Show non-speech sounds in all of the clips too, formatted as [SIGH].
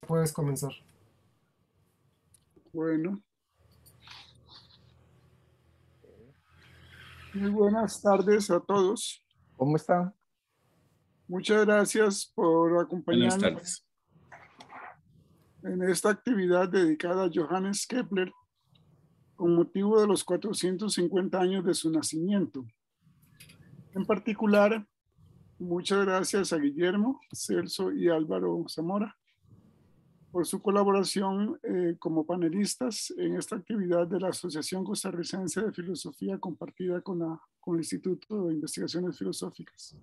Puedes comenzar. Bueno. Muy buenas tardes a todos. ¿Cómo están? Muchas gracias por acompañarnos en esta actividad dedicada a Johannes Kepler con motivo de los 450 años de su nacimiento. En particular, muchas gracias a Guillermo, Celso y Álvaro Zamora por su colaboración eh, como panelistas en esta actividad de la Asociación Costarricense de Filosofía compartida con, la, con el Instituto de Investigaciones Filosóficas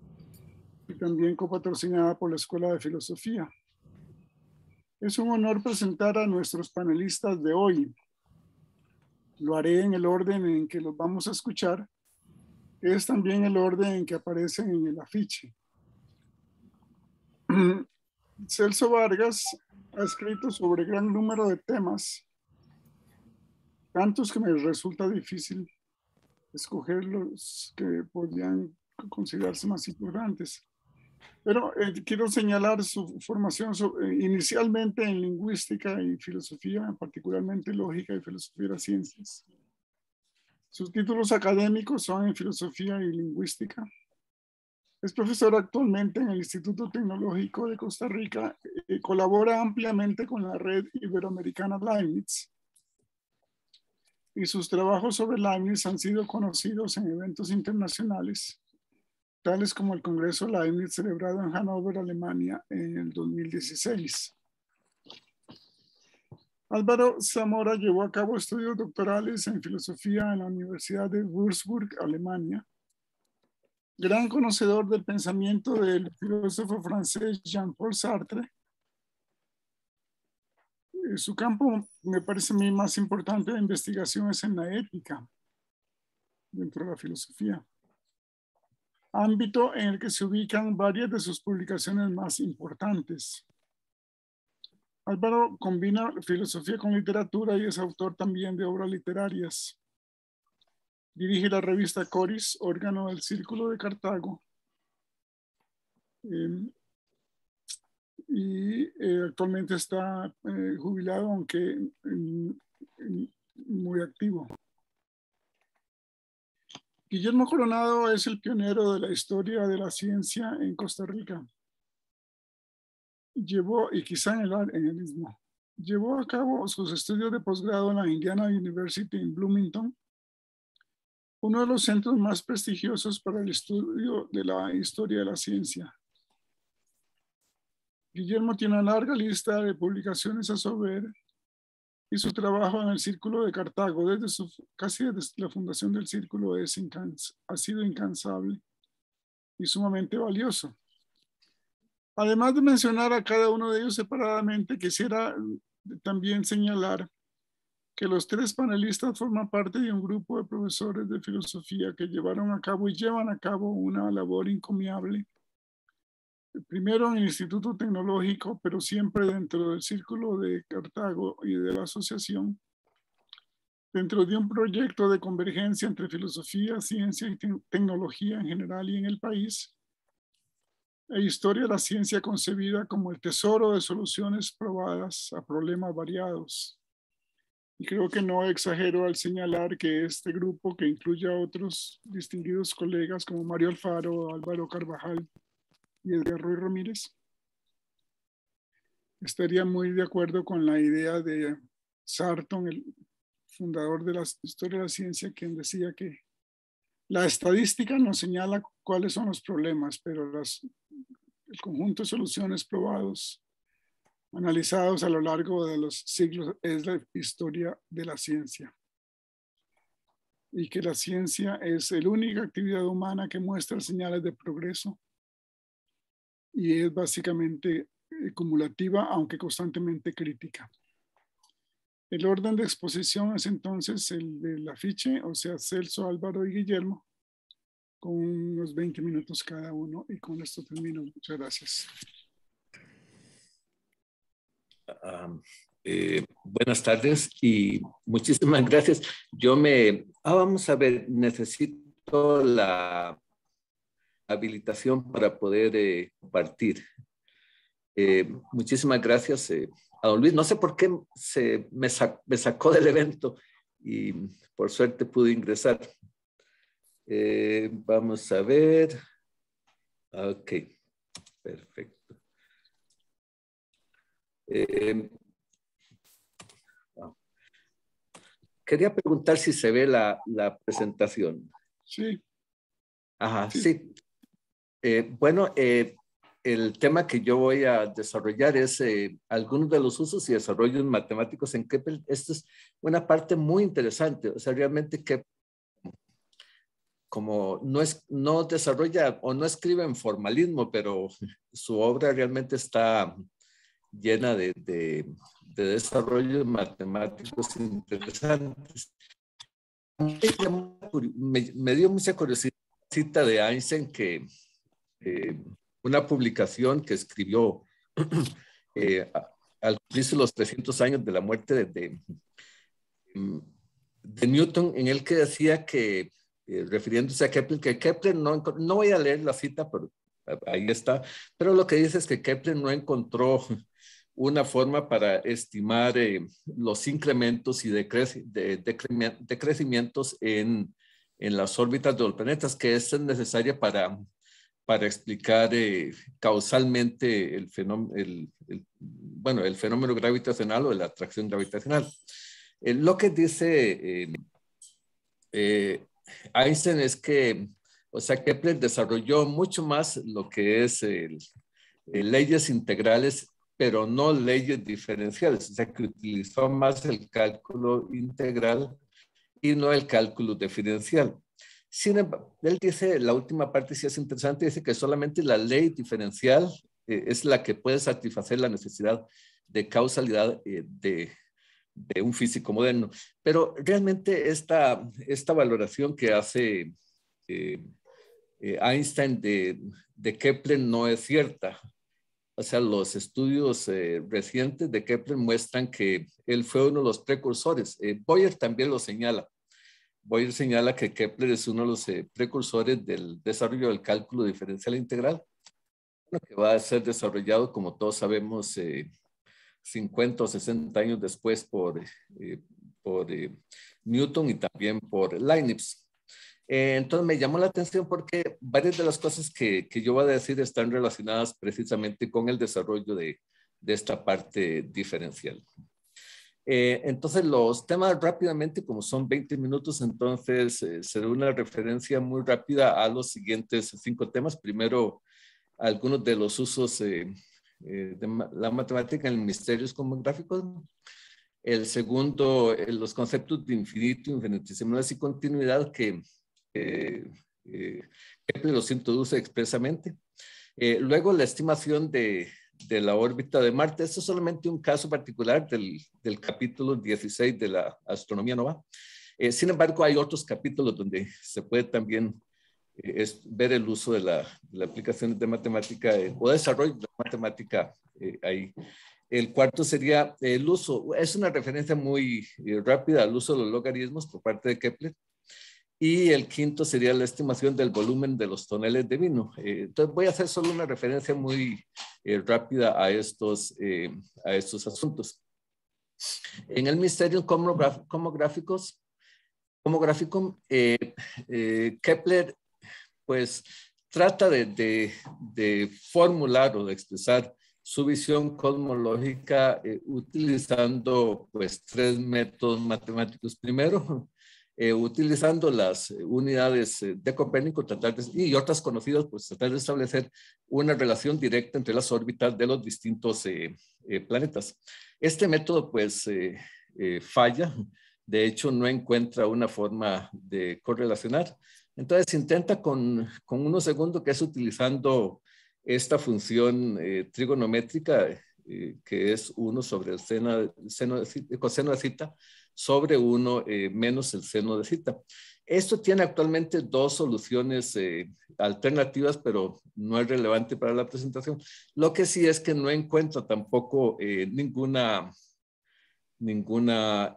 y también copatrocinada por la Escuela de Filosofía. Es un honor presentar a nuestros panelistas de hoy. Lo haré en el orden en que los vamos a escuchar. Es también el orden en que aparecen en el afiche. [CLEARS THROAT] Celso Vargas ha escrito sobre gran número de temas, tantos que me resulta difícil escoger los que podrían considerarse más importantes. Pero eh, quiero señalar su formación eh, inicialmente en lingüística y filosofía, particularmente lógica y filosofía de las ciencias. Sus títulos académicos son en filosofía y lingüística, es profesor actualmente en el Instituto Tecnológico de Costa Rica y eh, colabora ampliamente con la red iberoamericana Leibniz. Y sus trabajos sobre Leibniz han sido conocidos en eventos internacionales, tales como el Congreso Leibniz celebrado en Hannover, Alemania, en el 2016. Álvaro Zamora llevó a cabo estudios doctorales en filosofía en la Universidad de Würzburg, Alemania, gran conocedor del pensamiento del filósofo francés Jean-Paul Sartre. Eh, su campo, me parece a mí, más importante de investigación es en la ética dentro de la filosofía, ámbito en el que se ubican varias de sus publicaciones más importantes. Álvaro combina filosofía con literatura y es autor también de obras literarias. Dirige la revista Coris, órgano del Círculo de Cartago. Em, y eh, actualmente está eh, jubilado, aunque muy activo. Guillermo Coronado es el pionero de la historia de la ciencia en Costa Rica. Llevó, y quizá en el mismo, llevó a cabo sus estudios de posgrado en la Indiana University en Bloomington uno de los centros más prestigiosos para el estudio de la historia de la ciencia. Guillermo tiene una larga lista de publicaciones a ver y su trabajo en el Círculo de Cartago, desde su, casi desde la fundación del Círculo, ha sido incansable y sumamente valioso. Además de mencionar a cada uno de ellos separadamente, quisiera también señalar que los tres panelistas forman parte de un grupo de profesores de filosofía que llevaron a cabo y llevan a cabo una labor encomiable, primero en el Instituto Tecnológico, pero siempre dentro del círculo de Cartago y de la asociación, dentro de un proyecto de convergencia entre filosofía, ciencia y tecnología en general y en el país, e historia de la ciencia concebida como el tesoro de soluciones probadas a problemas variados y creo que no exagero al señalar que este grupo, que incluye a otros distinguidos colegas como Mario Alfaro, Álvaro Carvajal y Edgar Ruiz Ramírez, estaría muy de acuerdo con la idea de Sarton, el fundador de la historia de la ciencia, quien decía que la estadística nos señala cuáles son los problemas, pero el conjunto de soluciones probados analizados a lo largo de los siglos es la historia de la ciencia. Y que la ciencia es la única actividad humana que muestra señales de progreso y es básicamente acumulativa, eh, aunque constantemente crítica. El orden de exposición es entonces el del afiche, o sea, Celso, Álvaro y Guillermo, con unos 20 minutos cada uno y con esto termino. Muchas gracias. Eh, buenas tardes y muchísimas [LAUGHS] gracias. Yo me... Ah, vamos a ver, necesito la habilitación para poder eh, partir eh, muchísimas gracias a don Luis. No sé por qué se me, me sacó del evento y por suerte pude ingresar. vamos a ver. Ok, perfecto. Eh, quería preguntar si se ve la, presentación. Sí. Ajá, sí. Eh, bueno, eh, el tema que yo voy a desarrollar es algunos de los usos y desarrollos matemáticos en Keppel. Esto es una parte muy interesante. O sea, realmente que como no, es, no desarrolla o no escribe en formalismo, pero su obra realmente está llena de, de, desarrollos matemáticos interesantes. Me, dio mucha curiosidad cita de Einstein que eh, una publicación que escribió [CLEARS THROAT] eh, al cumplirse los 300 años de la muerte de, de, Newton, en el que decía que, eh, refiriéndose a Kepler, que Kepler no, no voy a leer la cita, pero ahí está, pero lo que dice es que Kepler no encontró una forma para estimar eh, los incrementos y de, decrecimientos en, en, las órbitas de los planetas, que es necesaria para, para explicar eh, causalmente el fenómeno, bueno, el fenómeno gravitacional o la atracción gravitacional. Eh, lo que dice Einstein es que, o sea, Kepler desarrolló mucho más lo que es leyes integrales pero no leyes diferenciales, o sea que utilizó más el cálculo integral y no el cálculo diferencial. Sin embargo, él dice, la última parte sí es interesante, dice que solamente la ley diferencial eh, es la que puede satisfacer la necesidad de causalidad eh, de, un físico moderno. Pero realmente esta, valoración que hace eh, Einstein de Kepler no es cierta. O sea, los estudios eh, recientes de Kepler muestran que él fue uno de los precursores. Eh, Boyer también lo señala. Boyer señala que Kepler es uno de los eh, precursores del desarrollo del cálculo diferencial integral, que va a ser desarrollado, como todos sabemos, 50 o 60 años después por, por Newton y también por Leibniz. Eh, entonces me llamó la atención porque varias de las cosas que, que, yo voy a decir están relacionadas precisamente con el desarrollo de, de esta parte diferencial. Eh, entonces los temas rápidamente, como son 20 minutos, entonces eh, será una referencia muy rápida a los siguientes cinco temas. Primero, algunos de los usos de la matemática en misterios como gráficos. El segundo, los conceptos de infinito, infinitesimal y continuidad que Kepler eh, eh, los introduce expresamente. Eh, luego, la estimación de, la órbita de Marte. Esto es solamente un caso particular del, capítulo 16 de la astronomía nova. sin embargo, hay otros capítulos donde se puede también ver el uso de la, la aplicación de matemática o desarrollo de matemática ahí. El cuarto sería el uso, es una referencia muy rápida al uso de los logaritmos por parte de Kepler. Y el quinto sería la estimación del volumen de los toneles de vino. Eh, entonces voy a hacer solo una referencia muy eh, rápida a estos, eh, a estos asuntos. En el misterio como gráficos, gráfico, Kepler pues trata de, formular o de expresar su visión cosmológica utilizando pues tres métodos matemáticos. Primero, eh, utilizando las eh, unidades eh, de Copérnico y otras conocidas, pues tratar de establecer una relación directa entre las órbitas de los distintos planetas. Este método pues falla, de hecho no encuentra una forma de correlacionar. Entonces intenta con, con uno segundo que es utilizando esta función trigonométrica que es 1 sobre el seno, seno, coseno de cita sobre uno eh, menos el seno de zeta. Esto tiene actualmente dos soluciones eh, alternativas, pero no es relevante para la presentación. Lo que sí es que no encuentro tampoco eh, ninguna, ninguna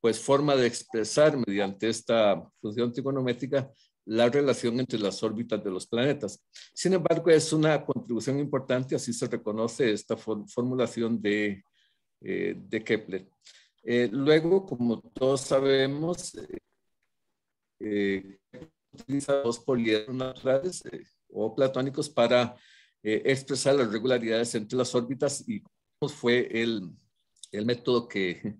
pues forma de expresar mediante esta función trigonométrica la relación entre las órbitas de los planetas. Sin embargo, es una contribución importante, así se reconoce esta formulación de eh, de Kepler. Eh, luego, como todos sabemos, eh, utiliza dos poliedros naturales eh, o platónicos para expresar las regularidades entre las órbitas y fue el, método que,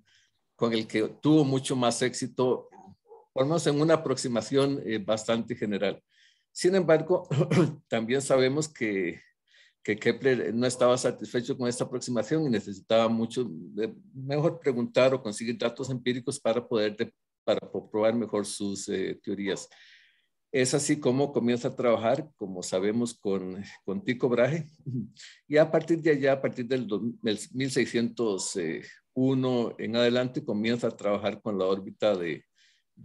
con el que tuvo mucho más éxito, por lo menos en una aproximación bastante general. Sin embargo, [CLEARS THROAT] también sabemos que que Kepler no estaba satisfecho con esta aproximación y necesitaba mucho, eh, mejor preguntar o conseguir datos empíricos para poder para probar mejor sus eh, teorías. Es así como comienza a trabajar, como sabemos, con, con Tico Brahe. [LAUGHS] Y a partir de allá, a partir del 1601 en adelante, comienza a trabajar con la órbita de,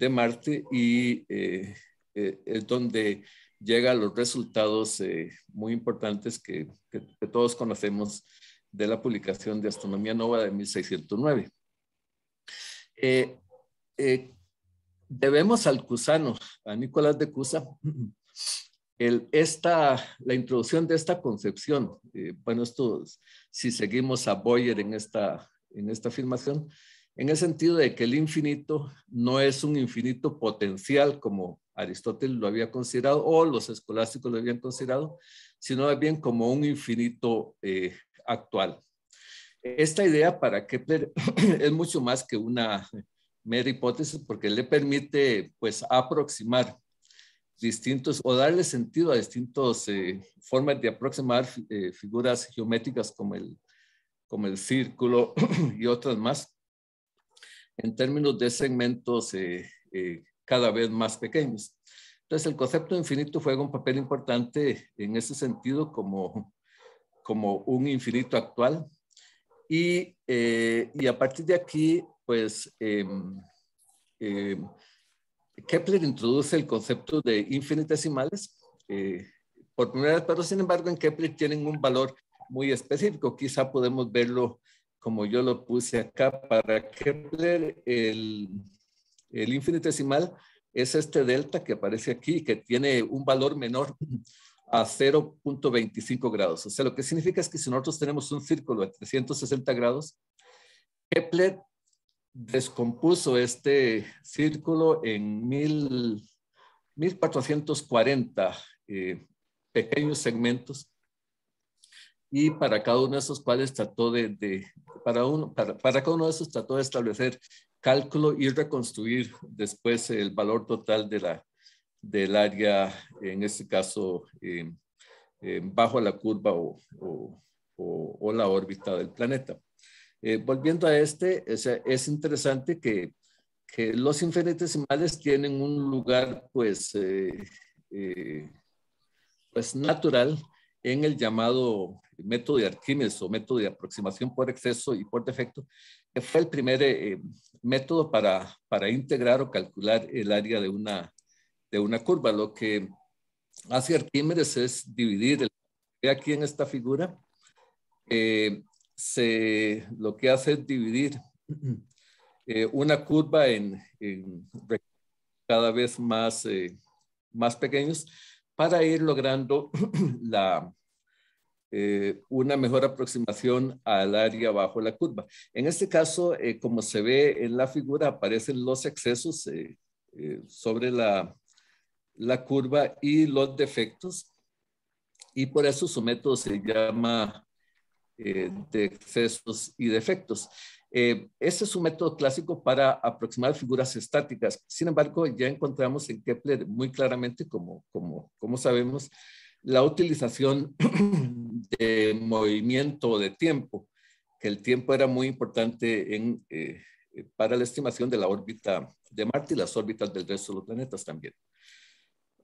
Marte y eh, es donde llega a los resultados eh, muy importantes que, todos conocemos de la publicación de Astronomía Nova de 1609. Eh, eh, debemos al Cusano, a Nicolás de Cusa, [CLEARS THROAT] el, esta, la introducción de esta concepción. bueno, esto, si seguimos a Boyer en esta, en esta afirmación, en el sentido de que el infinito no es un infinito potencial como Aristóteles lo había considerado o los escolásticos lo habían considerado, sino bien como un infinito eh, actual. Esta idea para Kepler [CLEARS THROAT] es mucho más que una mera hipótesis porque le permite pues aproximar distintos o darle sentido a distintas eh, formas de aproximar eh, figuras geométricas como el, como el círculo [CLEARS THROAT] y otras más en términos de segmentos cada vez más pequeños. Entonces, el concepto de infinito juega un papel importante en ese sentido como, como un infinito actual. Y, eh, y a partir de aquí, pues, em, em, Kepler introduce el concepto de infinitesimales eh, por primera vez, pero sin embargo en Kepler tienen un valor muy específico. Quizá podemos verlo como yo lo puse acá. Para Kepler, el, el infinitesimal es este delta que aparece aquí, que tiene un valor menor a 0.25 grados. O sea, lo que significa es que si nosotros tenemos un círculo de 360 grados, Kepler descompuso este círculo en 1440 eh, pequeños segmentos y para cada uno de esos cuales trató de, para, uno, para, cada uno de esos trató de establecer cálculo y reconstruir después el valor total de la, del área, en este caso, eh, eh, bajo la curva o, la órbita del planeta. Eh, volviendo a este, es, interesante que, los infinitesimales tienen un lugar, pues, pues natural en el llamado método de Arquímedes o método de aproximación por exceso y por defecto, que fue el primer eh, eh, método para, para integrar o calcular el área de una, de una curva. Lo que hace Arquímedes es dividir, aquí en esta figura, eh, se, lo que hace es dividir [CLEARS THROAT] una curva en, en, cada vez más, más pequeños para ir logrando [CLEARS THROAT] la eh, una mejor aproximación al área bajo la curva. En este caso, eh, como se ve en la figura, aparecen los excesos eh, sobre la, curva y los defectos, y por eso su método se llama de excesos y defectos. este es un método clásico para aproximar figuras estáticas. Sin embargo, ya encontramos en Kepler muy claramente, como sabemos, la utilización [CLEARS THROAT] de movimiento de tiempo, que el tiempo era muy importante eh, eh, para la estimación de la órbita de Marte y las órbitas del resto de los planetas también.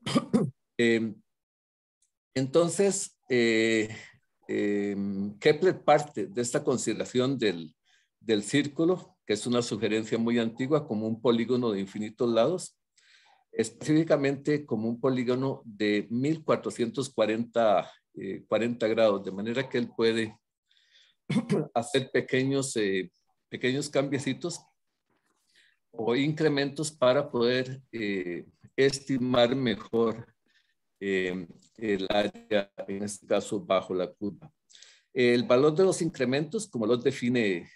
[CLEARS THROAT] Eh, entonces, Kepler parte de esta consideración del, del círculo, que es una sugerencia muy antigua como un polígono de infinitos lados, específicamente como un polígono de 1440 40 eh, grados, de manera que él puede [CLEARS THROAT] hacer pequeños, eh, pequeños cambiecitos o incrementos para poder eh, estimar mejor el área, en este caso bajo la curva. El valor de los incrementos, como los define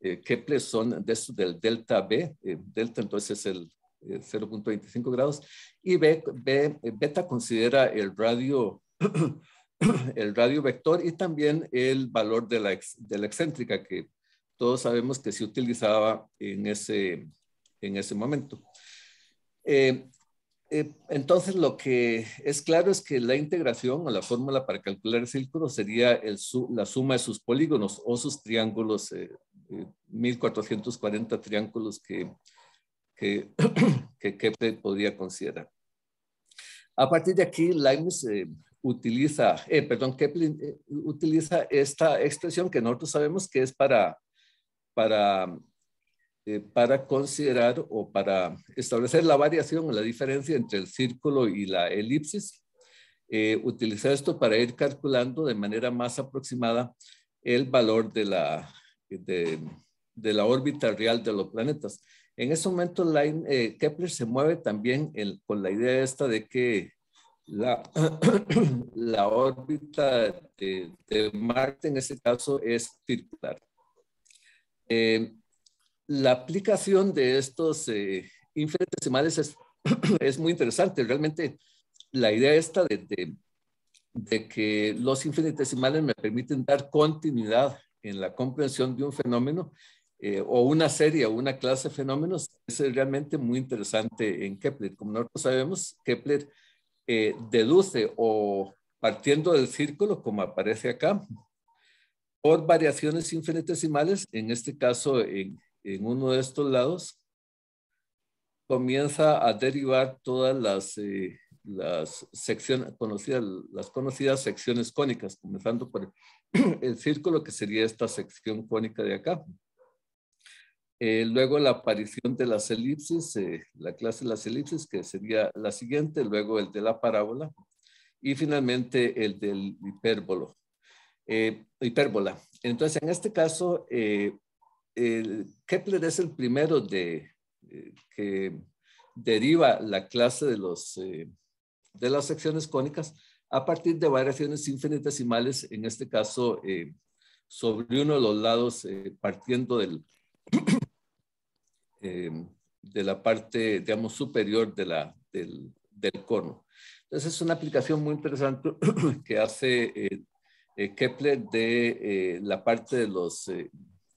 Kepler, son de estos del delta B. delta entonces es el 0.25 eh, grados, y B, beta considera el radio, [CLEARS THROAT] el radio vector y también el valor de la, de la excéntrica, que todos sabemos que se utilizaba en ese, en ese momento. Eh, eh, entonces, lo que es claro es que la integración o la fórmula para calcular el círculo sería la suma de sus polígonos o sus triángulos, 1440 triángulos que, que, [CLEARS THROAT] que Kepler podría considerar. A partir de aquí, Leibniz eh, utiliza, eh, perdón, Kepler eh, utiliza esta expresión que nosotros sabemos que es para, para, para considerar o para establecer la variación o la diferencia entre el círculo y la elipsis. utiliza esto para ir calculando de manera más aproximada el valor de la, de la órbita real de los planetas. En ese momento eh, Kepler se mueve también con la idea esta de que la, [CLEARS THROAT] órbita de, Marte en ese caso es circular. Eh, la aplicación de estos eh, infinitesimales [CLEARS THROAT] es, muy interesante. Realmente la idea esta de, de, de que los infinitesimales me permiten dar continuidad en la comprensión de un fenómeno eh, o una serie o una clase de fenómenos es realmente muy interesante en Kepler. Como nosotros sabemos, Kepler eh, deduce o partiendo del círculo, como aparece acá, por variaciones infinitesimales, en este caso en, uno de estos lados, comienza a derivar todas las, eh, las secciones conocidas, las conocidas secciones cónicas, comenzando por el [CLEARS THROAT] círculo que sería esta sección cónica de acá. Eh, luego la aparición de las elipsis, eh, la clase de las elipsis, que sería la siguiente, luego el de la parábola y finalmente el del hipérbolo, eh, hipérbola. Entonces, en este caso, el Kepler es el primero de, que deriva la clase de, los, de las secciones cónicas a partir de variaciones infinitesimales, en este caso, sobre uno de los lados partiendo del, Em, de la parte, digamos, superior de la, del, del, cono. Entonces es una aplicación muy interesante [CLEARS THROAT] que hace eh, eh, Kepler de eh, la parte de los,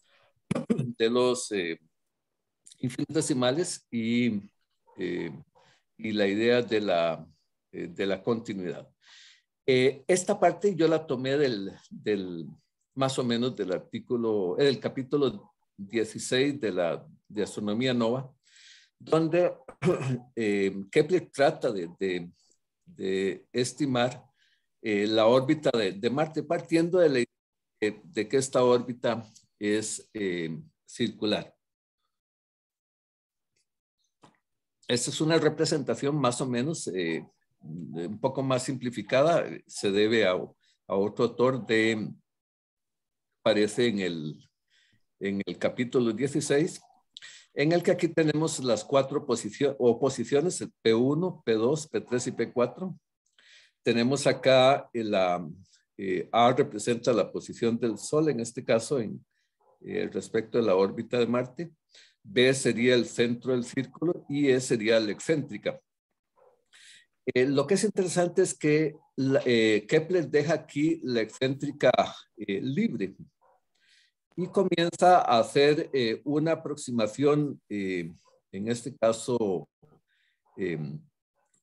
[CLEARS THROAT] de los infinitesimales y, y la idea de la, de la continuidad. esta parte yo la tomé del, del, más o menos del artículo, del capítulo 16 de la, de Astronomía Nova, donde [CLEARS THROAT] eh, Kepler trata de, estimar eh, la órbita de, Marte, partiendo de la de que esta órbita es eh, circular. Esta es una representación más o menos un poco más simplificada, se debe a, otro autor de, aparece en el, en el capítulo 16, en el que aquí tenemos las cuatro posiciones, oposiciones, P1, P2, P3 y P4. Tenemos acá eh, la eh, A representa la posición del Sol, en este caso en eh, respecto a la órbita de Marte. B sería el centro del círculo y E sería la excéntrica. lo que es interesante es que Kepler deja aquí la excéntrica libre y comienza a hacer eh, una aproximación, eh, en este caso em,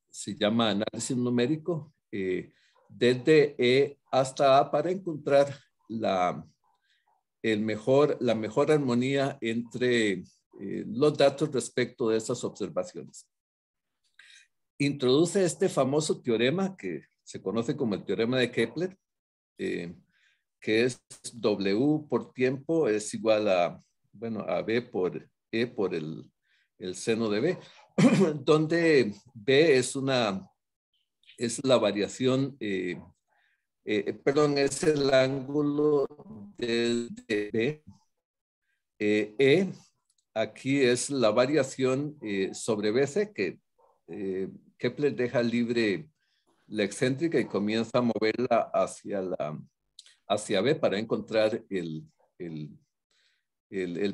se llama análisis numérico, eh, desde E hasta A para encontrar la, mejor, la mejor armonía entre los datos respecto de esas observaciones. Introduce este famoso teorema que se conoce como el teorema de Kepler, que es W por tiempo es igual a, bueno, a B por E por el, seno de B, [CLEARS THROAT] donde B es una, es la variación, eh, eh, perdón, es el ángulo del de B. Eh, e, aquí es la variación sobre BC que Kepler deja libre la excéntrica y comienza a moverla hacia la, hacia B para encontrar el,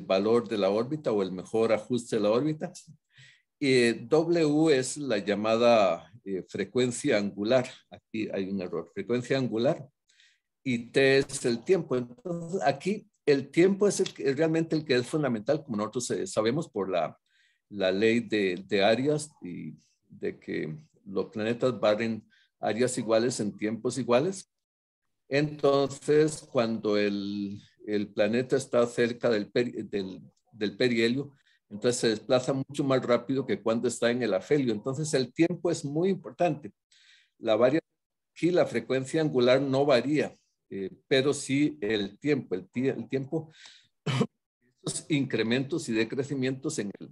valor de la órbita o el mejor ajuste de la órbita. Eh, w es la llamada eh, frecuencia angular. Aquí hay un error. Frecuencia angular. Y T es el tiempo. Entonces, aquí el tiempo es, realmente el que es fundamental, como nosotros eh, sabemos por la, ley de, áreas y de que los planetas barren áreas iguales en tiempos iguales. Entonces, cuando el, planeta está cerca del, perihelio, entonces se desplaza mucho más rápido que cuando está en el afelio. Entonces, el tiempo es muy importante. La aquí, la frecuencia angular no varía, eh, pero sí el tiempo. El, tiempo, [COUGHS] estos incrementos y decrecimientos en el,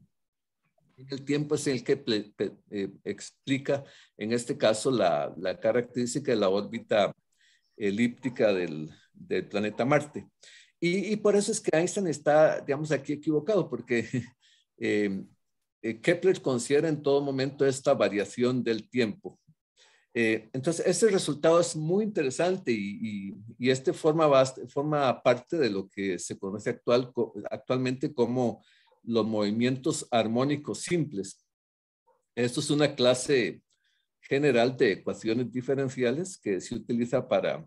el tiempo es el que eh, explica, en este caso, la, la característica de la órbita elíptica del, planeta Marte. Y, por eso es que Einstein está, digamos, aquí equivocado, porque [LAUGHS] eh, eh, Kepler considera en todo momento esta variación del tiempo. Eh, entonces, este resultado es muy interesante y, este forma, forma, parte de lo que se conoce actualmente como los movimientos armónicos simples. Esto es una clase general de ecuaciones diferenciales que se utiliza para,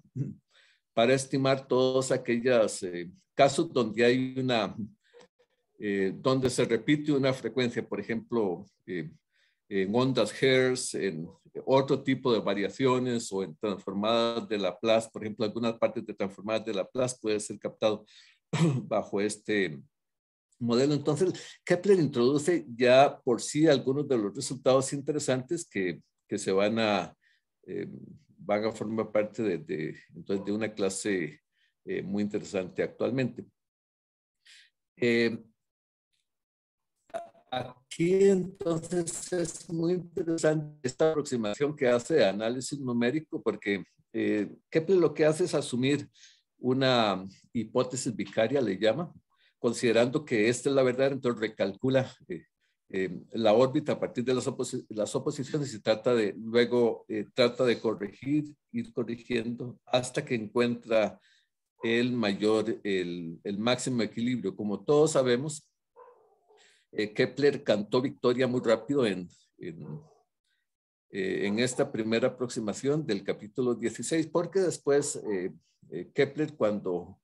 para estimar todos aquellos eh, casos donde hay una, eh, donde se repite una frecuencia, por ejemplo, eh, en ondas Hertz, en otro tipo de variaciones o en transformadas de Laplace, por ejemplo, algunas partes de transformadas de Laplace puede ser captado [CLEARS THROAT] bajo este modelo. Entonces, Kepler introduce ya por sí algunos de los resultados interesantes que que se van a, eh, van a formar parte de, entonces de una clase eh, muy interesante actualmente. Eh, aquí entonces es muy interesante esta aproximación que hace de análisis numérico porque Kepler lo que hace es asumir una hipótesis vicaria, le llama, considerando que esta es la verdad, entonces recalcula eh, la órbita a partir de las, oposiciones y trata de, luego eh, trata de corregir, ir corrigiendo hasta que encuentra el mayor, el, máximo equilibrio. Como todos sabemos, eh, Kepler cantó victoria muy rápido en, en, en, esta primera aproximación del capítulo 16, porque después Kepler cuando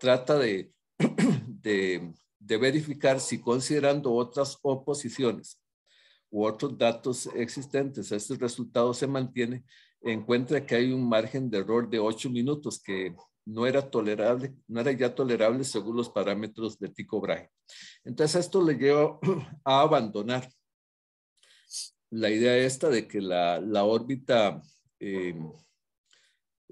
trata de, [CLEARS THROAT] de de verificar si considerando otras oposiciones u otros datos existentes, este resultado se mantiene, encuentra que hay un margen de error de 8 minutos que no era tolerable, no era ya tolerable según los parámetros de Tico Brahe. Entonces esto le lleva [CLEARS THROAT] a abandonar la idea esta de que la, órbita eh,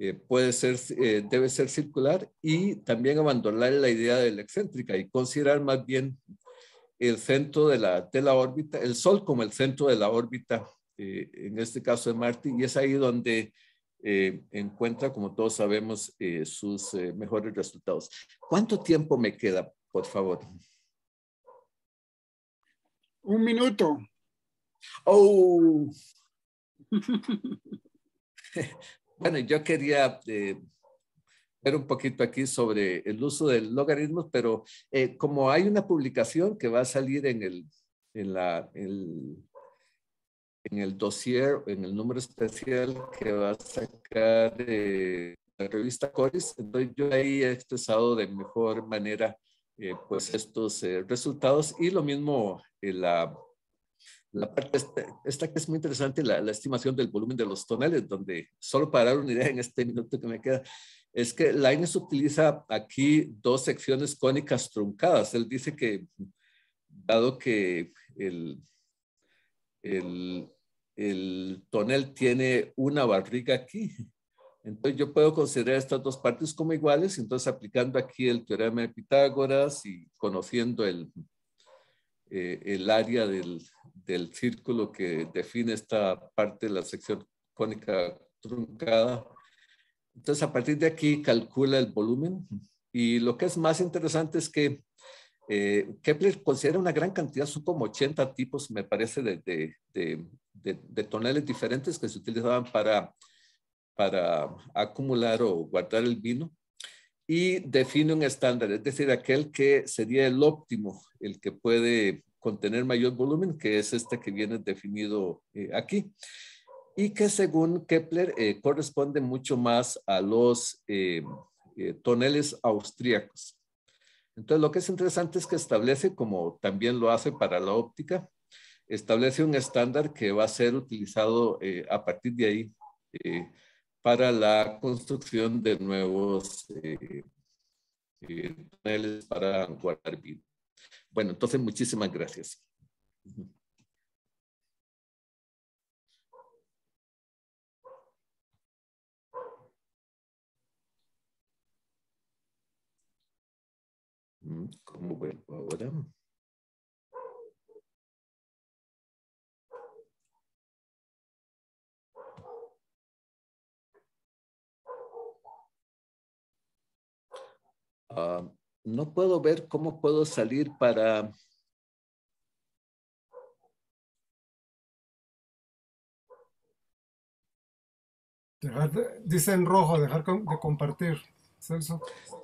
eh, puede ser, eh, debe ser circular y también abandonar la idea de la excéntrica y considerar más bien el centro de la, de órbita, el Sol como el centro de la órbita, eh, en este caso de Marte, y es ahí donde encuentra, como todos sabemos, sus mejores resultados. ¿Cuánto tiempo me queda, por favor? Un minuto. Oh. [LAUGHS] [LAUGHS] Bueno, yo quería eh, ver un poquito aquí sobre el uso del logaritmo, pero eh, como hay una publicación que va a salir en el, en la, en el dossier, en el número especial que va a sacar eh, la revista Coris, entonces yo ahí he expresado de mejor manera pues estos resultados y lo mismo en la la parte esta, que es muy interesante, la, estimación del volumen de los toneles, donde solo para dar una idea en este minuto que me queda, es que Linus utiliza aquí dos secciones cónicas truncadas. Él dice que, dado que el, el, tonel tiene una barriga aquí, entonces yo puedo considerar estas dos partes como iguales, entonces aplicando aquí el teorema de Pitágoras y conociendo el, eh, el área del, del círculo que define esta parte de la sección cónica truncada. Entonces, a partir de aquí calcula el volumen y lo que es más interesante es que eh, Kepler considera una gran cantidad, son como 80 tipos, me parece, de, de, de, toneles diferentes que se utilizaban para, para acumular o guardar el vino y define un estándar, es decir, aquel que sería el óptimo, el que puede tener mayor volumen, que es este que viene definido eh, aquí, y que según Kepler eh, corresponde mucho más a los eh, eh, toneles austríacos. Entonces, lo que es interesante es que establece, como también lo hace para la óptica, establece un estándar que va a ser utilizado a partir de ahí para la construcción de nuevos eh, para guardar vino. Bueno, entonces muchísimas gracias. Mm, ¿Cómo ahora? Ah, no puedo ver cómo puedo salir para... Dejar dice en rojo, dejar de compartir.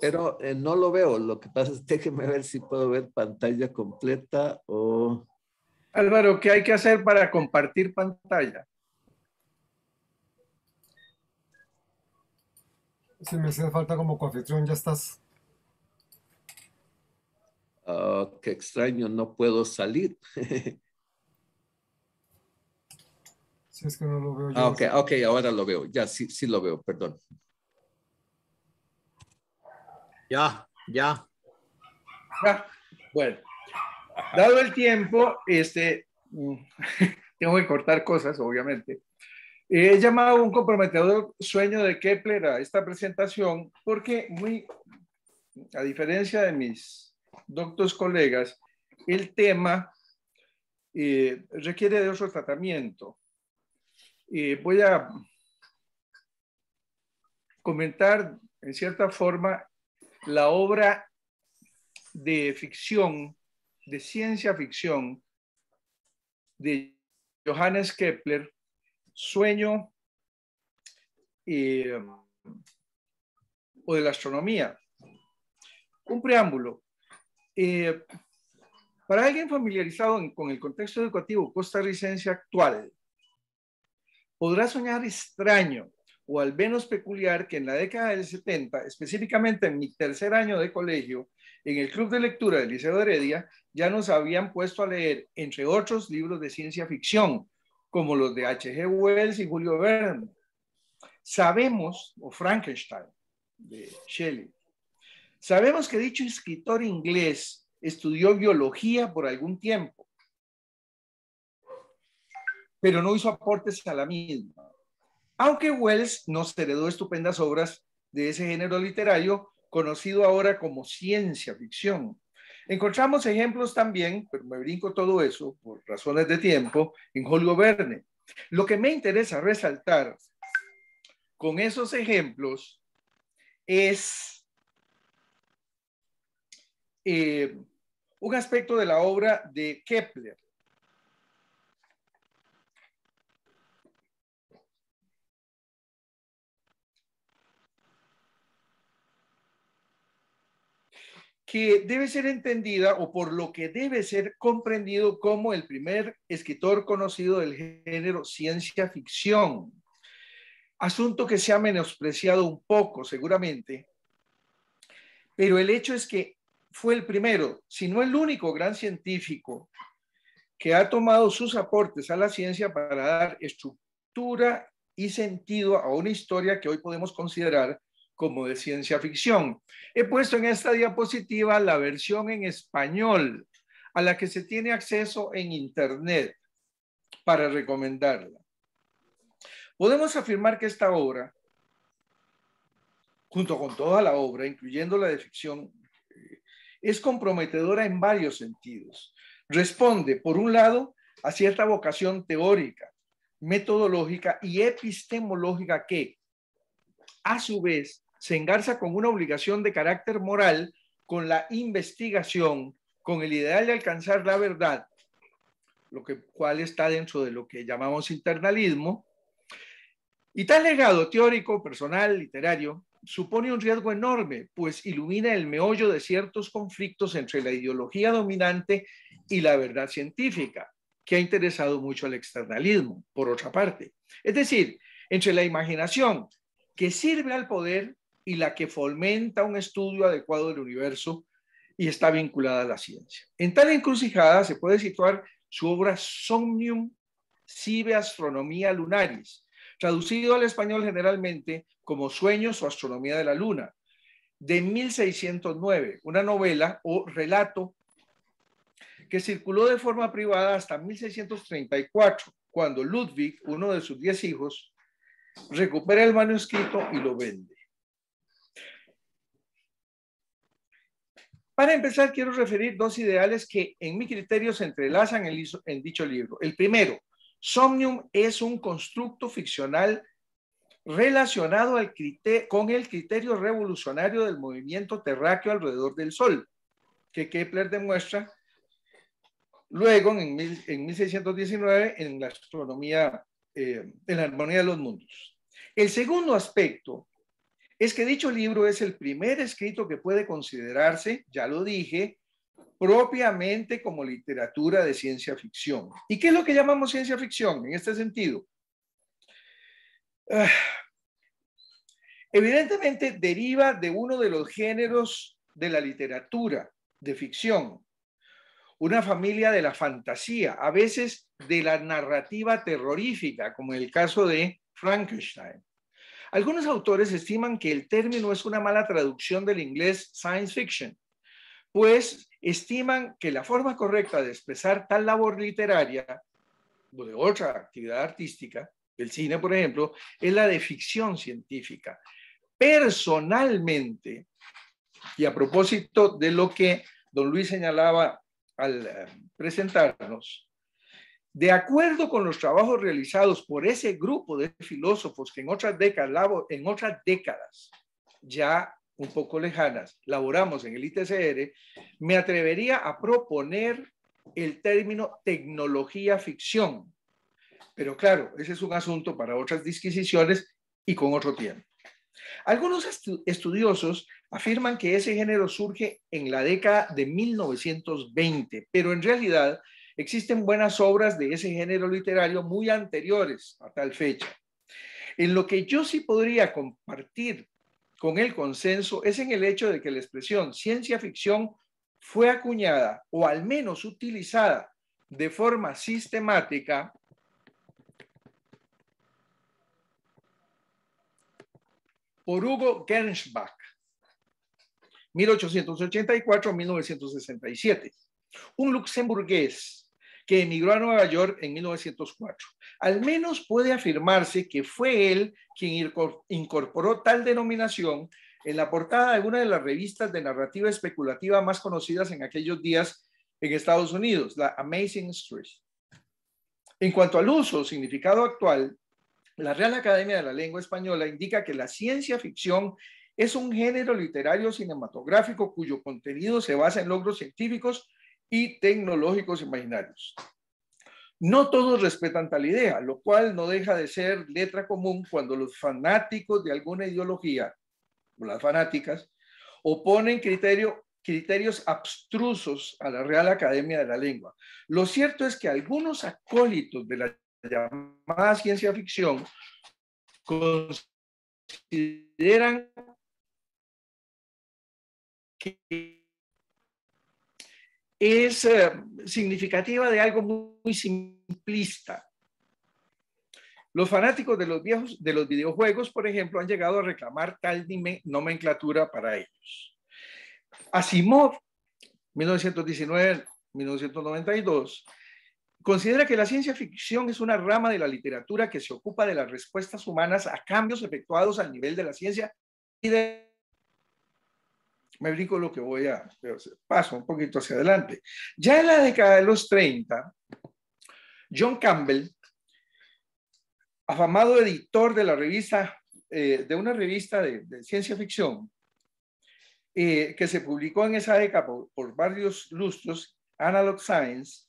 Pero eh, no lo veo. Lo que pasa es [LAUGHS] déjeme ver si puedo ver pantalla completa o... Álvaro, ¿qué hay que hacer para compartir pantalla? Si me hace falta como confección, ya estás. Ah, qué extraño, no puedo salir. si [LAUGHS] es que no lo veo. Ah, ok, ok, ahora lo veo. Ya, sí, sí lo veo, perdón. Ya, ya. Ya, bueno. Dado el tiempo, este, mm, [LAUGHS] tengo que cortar cosas, obviamente. Eh, he llamado un comprometedor sueño de Kepler a esta presentación porque muy, a diferencia de mis doctos colegas, el tema eh, requiere de otro tratamiento. Eh, voy a comentar, en cierta forma, la obra de ficción, de ciencia ficción, de Johannes Kepler, Sueño eh, o de la astronomía. Un preámbulo. Eh, para alguien familiarizado con el contexto educativo costarricense actual, podrá soñar extraño o al menos peculiar que en la década del 70, específicamente en mi tercer año de colegio, en el club de lectura del Liceo de Heredia, ya nos habían puesto a leer, entre otros, libros de ciencia ficción, como los de H.G. Wells y Julio Verne. Sabemos, o Frankenstein, de Shelley, Sabemos que dicho escritor inglés estudió biología por algún tiempo, pero no hizo aportes a la misma. Aunque Wells nos heredó estupendas obras de ese género literario, conocido ahora como ciencia ficción. Encontramos ejemplos también, pero me brinco todo eso por razones de tiempo, en Julio Verne. Lo que me interesa resaltar con esos ejemplos es eh, un aspecto de la obra de Kepler. que debe ser entendida o por lo que debe ser comprendido como el primer escritor conocido del género ciencia ficción. Asunto que se ha menospreciado un poco, seguramente, pero el hecho es que fue el primero, si no el único gran científico que ha tomado sus aportes a la ciencia para dar estructura y sentido a una historia que hoy podemos considerar como de ciencia ficción. He puesto en esta diapositiva la versión en español a la que se tiene acceso en Internet para recomendarla. Podemos afirmar que esta obra, junto con toda la obra, incluyendo la de ficción, es comprometedora en varios sentidos. Responde, por un lado, a cierta vocación teórica, metodológica y epistemológica que, a su vez, se engarza con una obligación de carácter moral, con la investigación, con el ideal de alcanzar la verdad, lo que, cual está dentro de lo que llamamos internalismo. Y tal legado teórico, personal, literario, supone un riesgo enorme, pues ilumina el meollo de ciertos conflictos entre la ideología dominante y la verdad científica, que ha interesado mucho al externalismo, por otra parte. Es decir, entre la imaginación que sirve al poder y la que fomenta un estudio adecuado del universo y está vinculada a la ciencia. En tal encrucijada se puede situar su obra Somnium Cibe Astronomia Lunaris, traducido al español generalmente como Sueños o Astronomía de la Luna, de 1609, una novela o relato que circuló de forma privada hasta 1634, cuando Ludwig, uno de sus diez hijos, recupera el manuscrito y lo vende. Para empezar, quiero referir dos ideales que en mi criterio se entrelazan en, dicho libro. El primero, Somnium es un constructo ficcional relacionado con el criterio revolucionario del movimiento terráqueo alrededor del Sol, que Kepler demuestra luego en, 1619 en la astronomía, eh, en la armonía de los mundos. El segundo aspecto es que dicho libro es el primer escrito que puede considerarse, ya lo dije, propiamente como literatura de ciencia ficción. ¿Y qué es lo que llamamos ciencia ficción en este sentido? Ah, evidentemente deriva de uno de los géneros de la literatura de ficción, una familia de la fantasía, a veces de la narrativa terrorífica, como el caso de Frankenstein. Algunos autores estiman que el término es una mala traducción del inglés science fiction, pues estiman que la forma correcta de expresar tal labor literaria o de otra actividad artística, el cine por ejemplo, es la de ficción científica. Personalmente, y a propósito de lo que don Luis señalaba al eh, presentarnos, de acuerdo con los trabajos realizados por ese grupo de filósofos que en otras décadas, en otras décadas ya un poco lejanas, laboramos en el ITCR, me atrevería a proponer el término tecnología ficción. Pero claro, ese es un asunto para otras disquisiciones y con otro tiempo. Algunos estudiosos afirman que ese género surge en la década de 1920, pero en realidad existen buenas obras de ese género literario muy anteriores a tal fecha. En lo que yo sí podría compartir con el consenso es en el hecho de que la expresión ciencia ficción fue acuñada o al menos utilizada de forma sistemática por Hugo Gernsback, 1884-1967, un luxemburgués que emigró a Nueva York en 1904. Al menos puede afirmarse que fue él quien incorporó tal denominación en la portada de una de las revistas de narrativa especulativa más conocidas en aquellos días en Estados Unidos, la Amazing Street. En cuanto al uso, o significado actual, la Real Academia de la Lengua Española indica que la ciencia ficción es un género literario cinematográfico cuyo contenido se basa en logros científicos y tecnológicos imaginarios. No todos respetan tal idea, lo cual no deja de ser letra común cuando los fanáticos de alguna ideología, o las fanáticas, oponen criterio, criterios abstrusos a la Real Academia de la Lengua. Lo cierto es que algunos acólitos de la llamada ciencia ficción consideran que es eh, significativa de algo muy, simplista. Los fanáticos de los, viejos, de los videojuegos, por ejemplo, han llegado a reclamar tal nomenclatura para ellos. Asimov, 1919-1992, considera que la ciencia ficción es una rama de la literatura que se ocupa de las respuestas humanas a cambios efectuados al nivel de la ciencia y de me brinco lo que voy a, paso un poquito hacia adelante. Ya en la década de los 30, John Campbell, afamado editor de la revista, eh, de una revista de, ciencia ficción, eh, que se publicó en esa década por, varios lustros, Analog Science,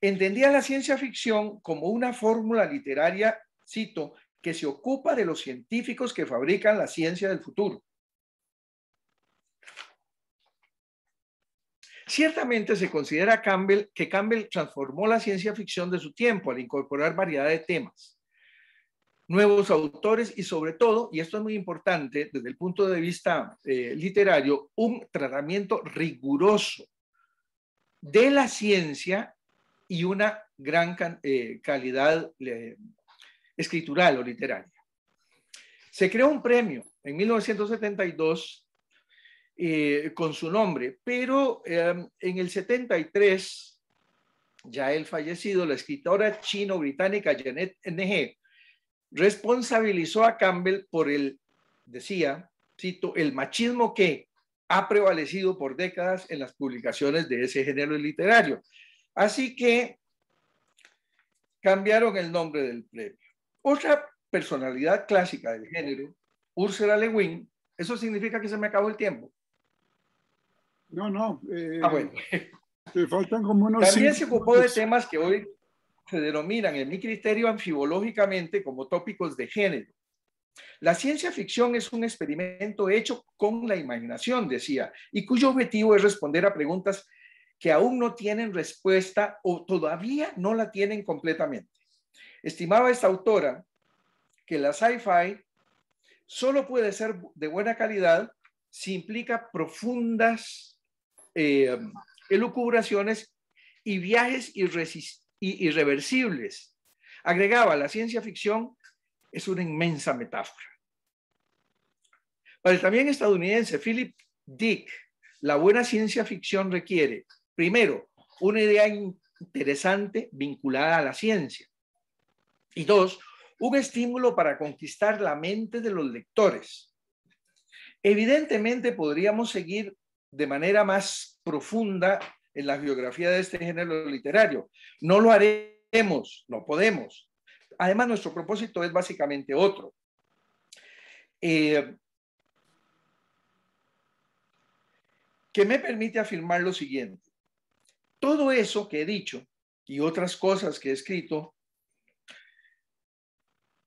entendía la ciencia ficción como una fórmula literaria, cito, que se ocupa de los científicos que fabrican la ciencia del futuro Ciertamente se considera Campbell, que Campbell transformó la ciencia ficción de su tiempo al incorporar variedad de temas, nuevos autores y sobre todo, y esto es muy importante desde el punto de vista eh, literario, un tratamiento riguroso de la ciencia y una gran eh, calidad eh, escritural o literaria. Se creó un premio en 1972 eh, con su nombre, pero em, en el 73, ya él fallecido, la escritora chino-británica Janet N.G. responsabilizó a Campbell por el, decía, cito, el machismo que ha prevalecido por décadas en las publicaciones de ese género literario. Así que cambiaron el nombre del premio. Otra personalidad clásica del género, Ursula Le Guin, eso significa que se me acabó el tiempo. No, no. ah, eh, bueno. Te faltan como unos. También se ocupó de temas que hoy se denominan, en mi criterio, anfibológicamente como tópicos de género. La ciencia ficción es un experimento hecho con la imaginación, decía, y cuyo objetivo es responder a preguntas que aún no tienen respuesta o todavía no la tienen completamente. Estimaba esta autora que la sci-fi solo puede ser de buena calidad si implica profundas eh, um, elucubraciones y viajes irreversibles. Agregaba, la ciencia ficción es una inmensa metáfora. Para el también estadounidense Philip Dick, la buena ciencia ficción requiere, primero, una idea interesante vinculada a la ciencia. Y dos, un estímulo para conquistar la mente de los lectores. Evidentemente podríamos seguir de manera más profunda en la biografía de este género literario. No lo haremos, no podemos. Además, nuestro propósito es básicamente otro. Eh, que me permite afirmar lo siguiente. Todo eso que he dicho y otras cosas que he escrito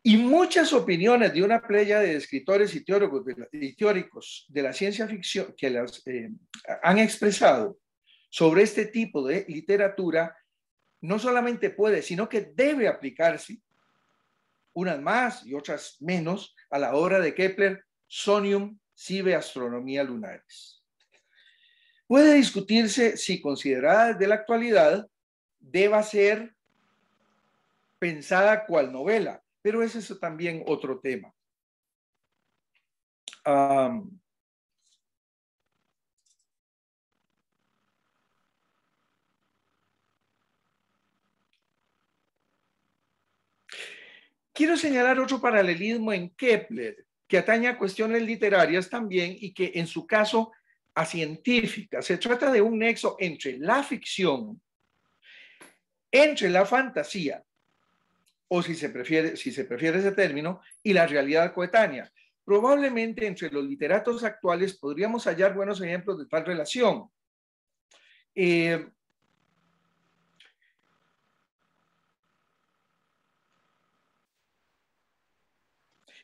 y muchas opiniones de una playa de escritores y, teóricos de la, ciencia ficción que las eh, han expresado sobre este tipo de literatura no solamente puede, sino que debe aplicarse, unas más y otras menos, a la obra de Kepler, Sonium Sive Astronomía Lunares. Puede discutirse si considerada desde la actualidad deba ser pensada cual novela, pero ese es también otro tema. Quiero señalar otro paralelismo en Kepler, que atañe a cuestiones literarias también y que en su caso a científicas. Se trata de un nexo entre la ficción, entre la fantasía o si se prefiere, si se prefiere ese término, y la realidad coetánea. Probablemente entre los literatos actuales podríamos hallar buenos ejemplos de tal relación. Eh,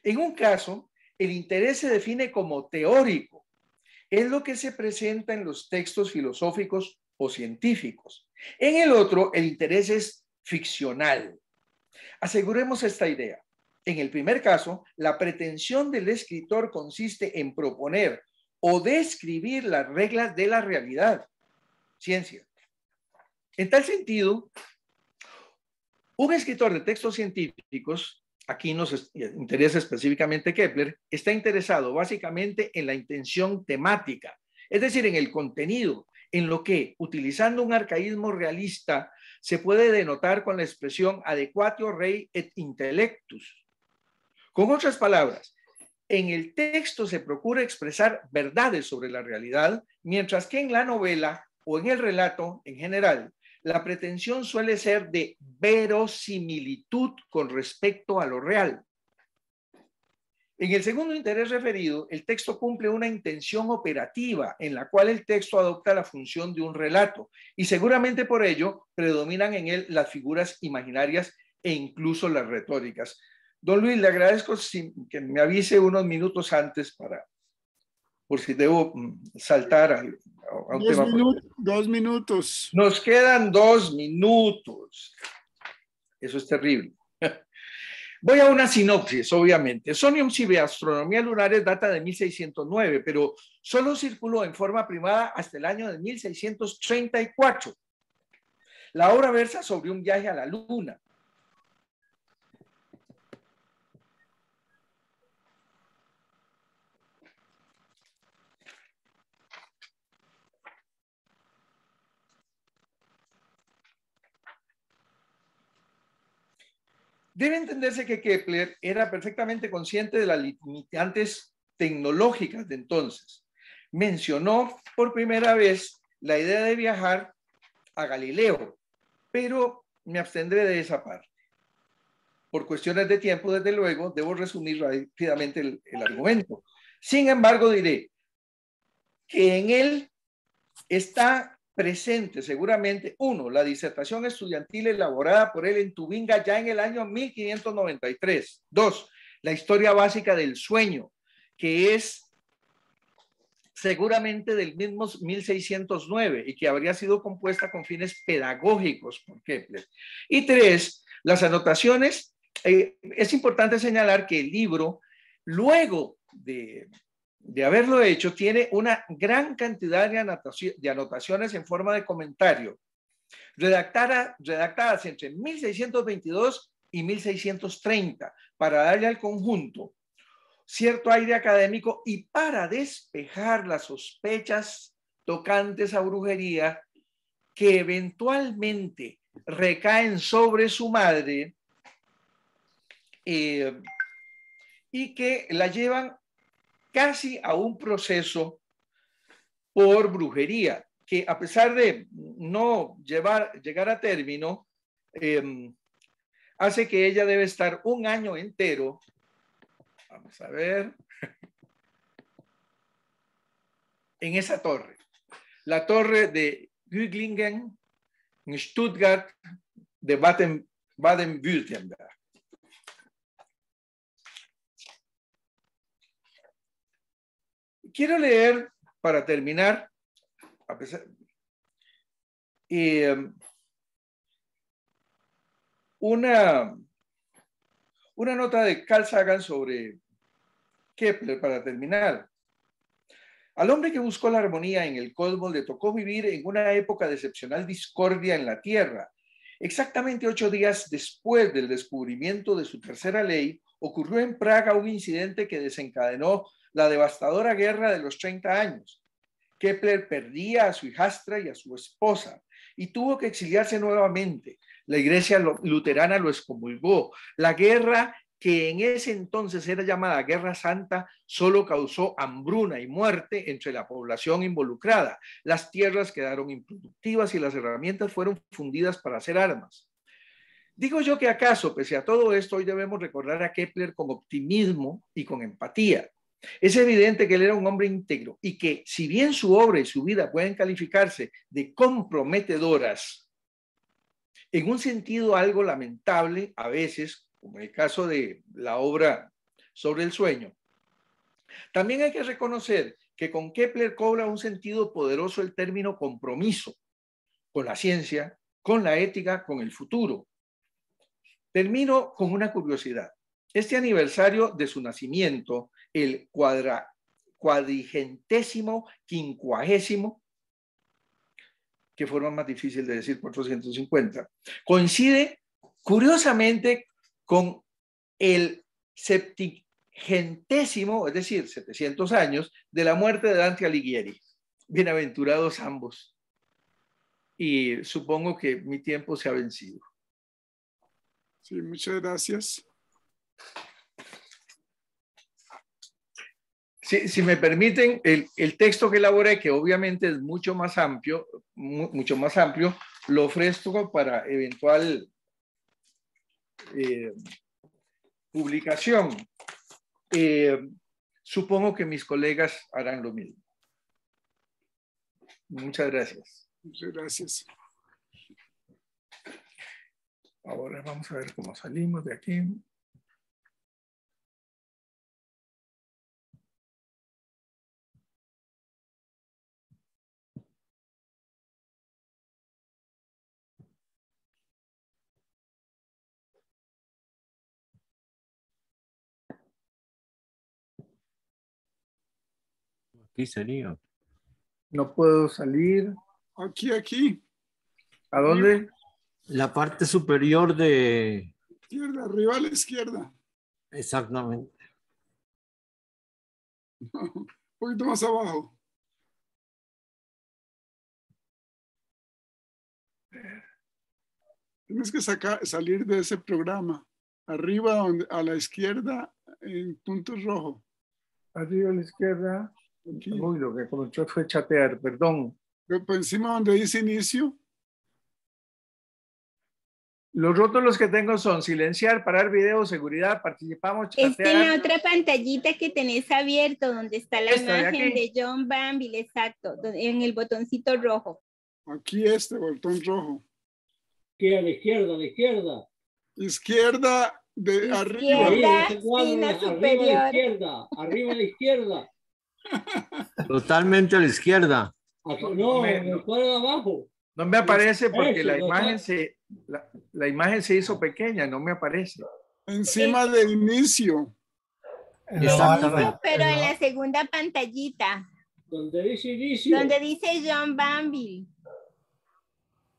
en un caso, el interés se define como teórico. Es lo que se presenta en los textos filosóficos o científicos. En el otro, el interés es ficcional. Aseguremos esta idea. En el primer caso, la pretensión del escritor consiste en proponer o describir las reglas de la realidad, ciencia. En tal sentido, un escritor de textos científicos, aquí nos eh, interesa específicamente Kepler, está interesado básicamente en la intención temática, es decir, en el contenido, en lo que, utilizando un arcaísmo realista, se puede denotar con la expresión adequatio rei et intellectus. Con otras palabras, en el texto se procura expresar verdades sobre la realidad, mientras que en la novela o en el relato en general, la pretensión suele ser de verosimilitud con respecto a lo real. En el segundo interés referido, el texto cumple una intención operativa en la cual el texto adopta la función de un relato y seguramente por ello predominan en él las figuras imaginarias e incluso las retóricas. Don Luis, le agradezco que me avise unos minutos antes para, por si debo mm, saltar a, tema. dos minutos. Nos quedan dos minutos. Eso es terrible. Voy a una sinopsis, obviamente. Sonium Cibe Astronomía Lunares data de 1609, pero solo circuló en forma privada hasta el año de 1634. La obra versa sobre un viaje a la Luna, Debe entenderse que Kepler era perfectamente consciente de las limitantes tecnológicas de entonces. Mencionó por primera vez la idea de viajar a Galileo, pero me abstendré de esa parte. Por cuestiones de tiempo, desde luego, debo resumir rápidamente el, argumento. Sin embargo, diré que en él está presente seguramente, uno, la disertación estudiantil elaborada por él en Tubinga ya en el año 1593. Dos, la historia básica del sueño, que es seguramente del mismo 1609 y que habría sido compuesta con fines pedagógicos por Kepler. Y tres, las anotaciones. Eh, es importante señalar que el libro, luego de, de haberlo hecho, tiene una gran cantidad de, anotaciones en forma de comentario, redactadas entre 1622 y 1630, para darle al conjunto cierto aire académico y para despejar las sospechas tocantes a brujería que eventualmente recaen sobre su madre eh, y que la llevan casi a un proceso por brujería, que a pesar de no llegar a término, em, hace que ella debe estar un año entero. Vamos a ver. [LAUGHS] En esa torre. La torre de Hüglingen en Stuttgart de Baden-Württemberg. baden württemberg quiero leer para terminar, em, una, una nota de Carl Sagan sobre Kepler para terminar. Al hombre que buscó la armonía en el cosmos le tocó vivir en una época de excepcional discordia en la Tierra. Exactamente ocho días después del descubrimiento de su tercera ley, ocurrió en Praga un incidente que desencadenó la devastadora guerra de los 30 años. Kepler perdía a su hijastra y a su esposa y tuvo que exiliarse nuevamente. La iglesia luterana lo excomulgó. La guerra que en ese entonces era llamada Guerra Santa, solo causó hambruna y muerte entre la población involucrada. Las tierras quedaron improductivas y las herramientas fueron fundidas para hacer armas. Digo yo que acaso, pese a todo esto, hoy debemos recordar a Kepler con optimismo y con empatía. Es evidente que él era un hombre íntegro y que si bien su obra y su vida pueden calificarse de comprometedoras, en un sentido algo lamentable a veces, como en el caso de la obra sobre el sueño, también hay que reconocer que con Kepler cobra un sentido poderoso el término compromiso con la ciencia, con la ética, con el futuro. Termino con una curiosidad. Este aniversario de su nacimiento el cuadrigentésimo, quincuagésimo, que forma más difícil de decir 450, coincide curiosamente con el septigentésimo, es decir, 700 años, de la muerte de Dante Alighieri. Bienaventurados ambos. Y supongo que mi tiempo se ha vencido. Sí, muchas gracias. Si, me permiten, el, texto que elaboré, que obviamente es mucho más amplio, mucho más amplio, lo ofrezco para eventual eh, publicación. Eh, supongo que mis colegas harán lo mismo. Muchas gracias. Muchas gracias. Ahora vamos a ver cómo salimos de aquí. Aquí sería. No puedo salir. Aquí, aquí. ¿A dónde? La parte superior de... Izquierda, arriba a la izquierda. Exactamente. Un [LAUGHS] poquito más abajo. Tienes que sacar, salir de ese programa. Arriba, a la izquierda, en puntos rojo. Arriba a la izquierda. Uy, lo que comenzó fue chatear, perdón. por encima donde dice inicio. Los rótulos que tengo son silenciar, parar video, seguridad, participamos, chatear. Está en la otra pantallita que tenés abierto, donde está la imagen de, John Bambi, exacto, en el botoncito rojo. Aquí este botón rojo. ¿Qué? A la izquierda, de izquierda. Izquierda de arriba. arriba, izquierda, arriba a la izquierda. Totalmente a la izquierda. No, abajo. No me aparece porque la imagen se la, imagen se hizo pequeña, no me aparece. Encima del inicio. Pero en la segunda pantallita. Donde dice inicio. Donde dice John Bambi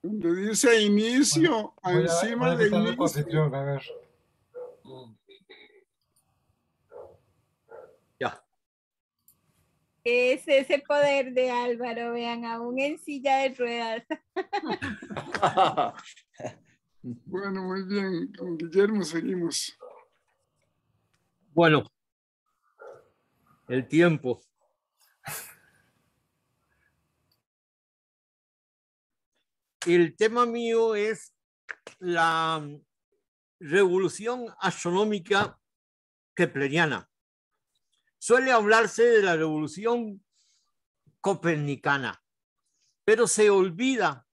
Donde dice inicio, encima del inicio. Es ese poder de Álvaro, vean, aún en silla de ruedas. [LAUGHS] bueno, muy bien, con Guillermo seguimos. Bueno, el tiempo. El tema mío es la revolución astronómica kepleriana. Suele hablarse de la revolución copernicana, pero se olvida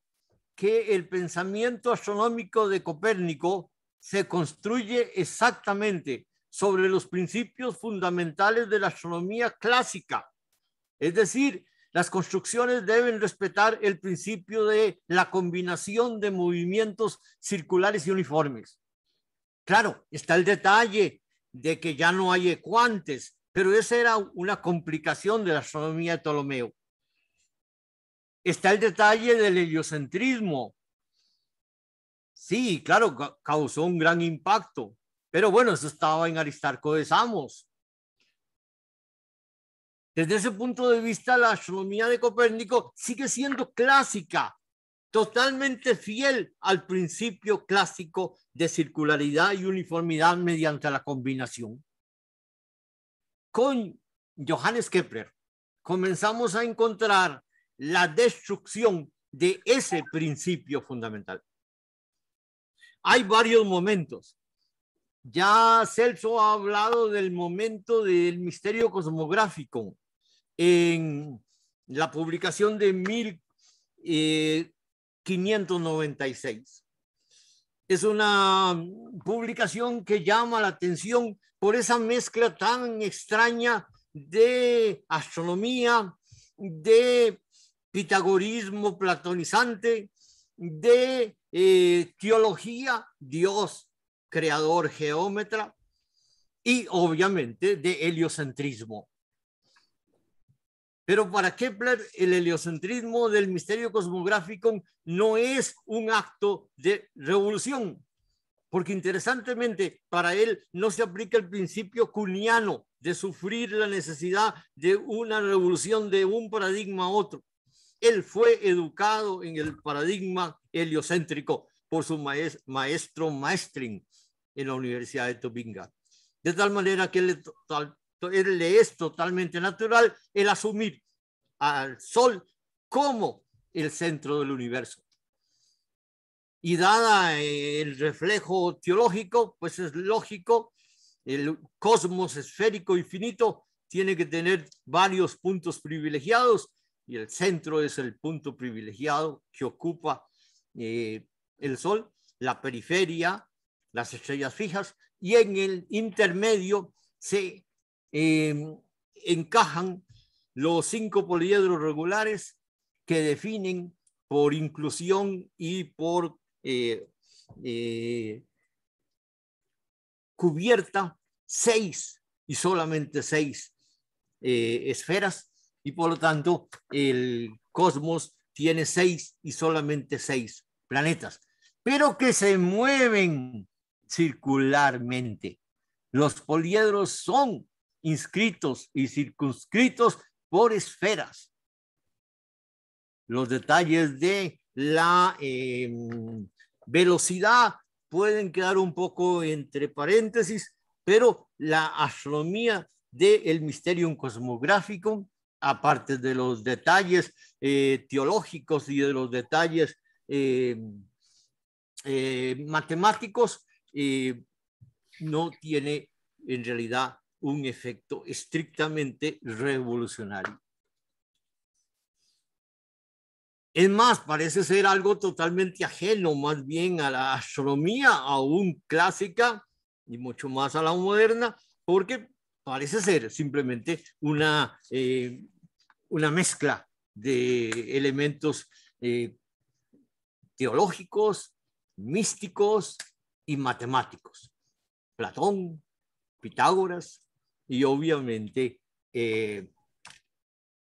que el pensamiento astronómico de Copérnico se construye exactamente sobre los principios fundamentales de la astronomía clásica. Es decir, las construcciones deben respetar el principio de la combinación de movimientos circulares y uniformes. Claro, está el detalle de que ya no hay ecuantes, pero esa era una complicación de la astronomía de Ptolomeo. Está el detalle del heliocentrismo. Sí, claro, causó un gran impacto, pero bueno, eso estaba en Aristarco de Samos. Desde ese punto de vista, la astronomía de Copérnico sigue siendo clásica, totalmente fiel al principio clásico de circularidad y uniformidad mediante la combinación con Johannes Kepler comenzamos a encontrar la destrucción de ese principio fundamental. Hay varios momentos. Ya Celso ha hablado del momento del misterio cosmográfico en la publicación de 1596 es una mm, publicación que llama la atención por esa mezcla tan extraña de astronomía, de pitagorismo platonizante, de eh, teología, Dios, creador, geómetra, y obviamente de heliocentrismo. Pero para Kepler, el heliocentrismo del misterio cosmográfico no es un acto de revolución, porque interesantemente para él no se aplica el principio cuniano de sufrir la necesidad de una revolución de un paradigma a otro. Él fue educado en el paradigma heliocéntrico por su maestro Maestrin en la Universidad de tobinga De tal manera que él le es totalmente natural el asumir al Sol como el centro del universo. Y dada eh, el reflejo teológico, pues es lógico, el cosmos esférico infinito tiene que tener varios puntos privilegiados y el centro es el punto privilegiado que ocupa eh, el Sol, la periferia, las estrellas fijas y en el intermedio se Em, encajan los cinco poliedros regulares que definen por inclusión y por eh, eh, cubierta seis y solamente seis eh, esferas y por lo tanto el cosmos tiene seis y solamente seis planetas, pero que se mueven circularmente. Los poliedros son inscritos y circunscritos por esferas. Los detalles de la em, velocidad pueden quedar un poco entre paréntesis, pero la astronomía del misterio Cosmográfico, aparte de los detalles eh, teológicos y de los detalles em, eh, matemáticos, eh, no tiene en realidad un efecto estrictamente revolucionario. Es más, parece ser algo totalmente ajeno más bien a la astronomía, aún clásica y mucho más a la moderna, porque parece ser simplemente una, eh, una mezcla de elementos eh, teológicos, místicos y matemáticos. Platón, Pitágoras, y obviamente eh,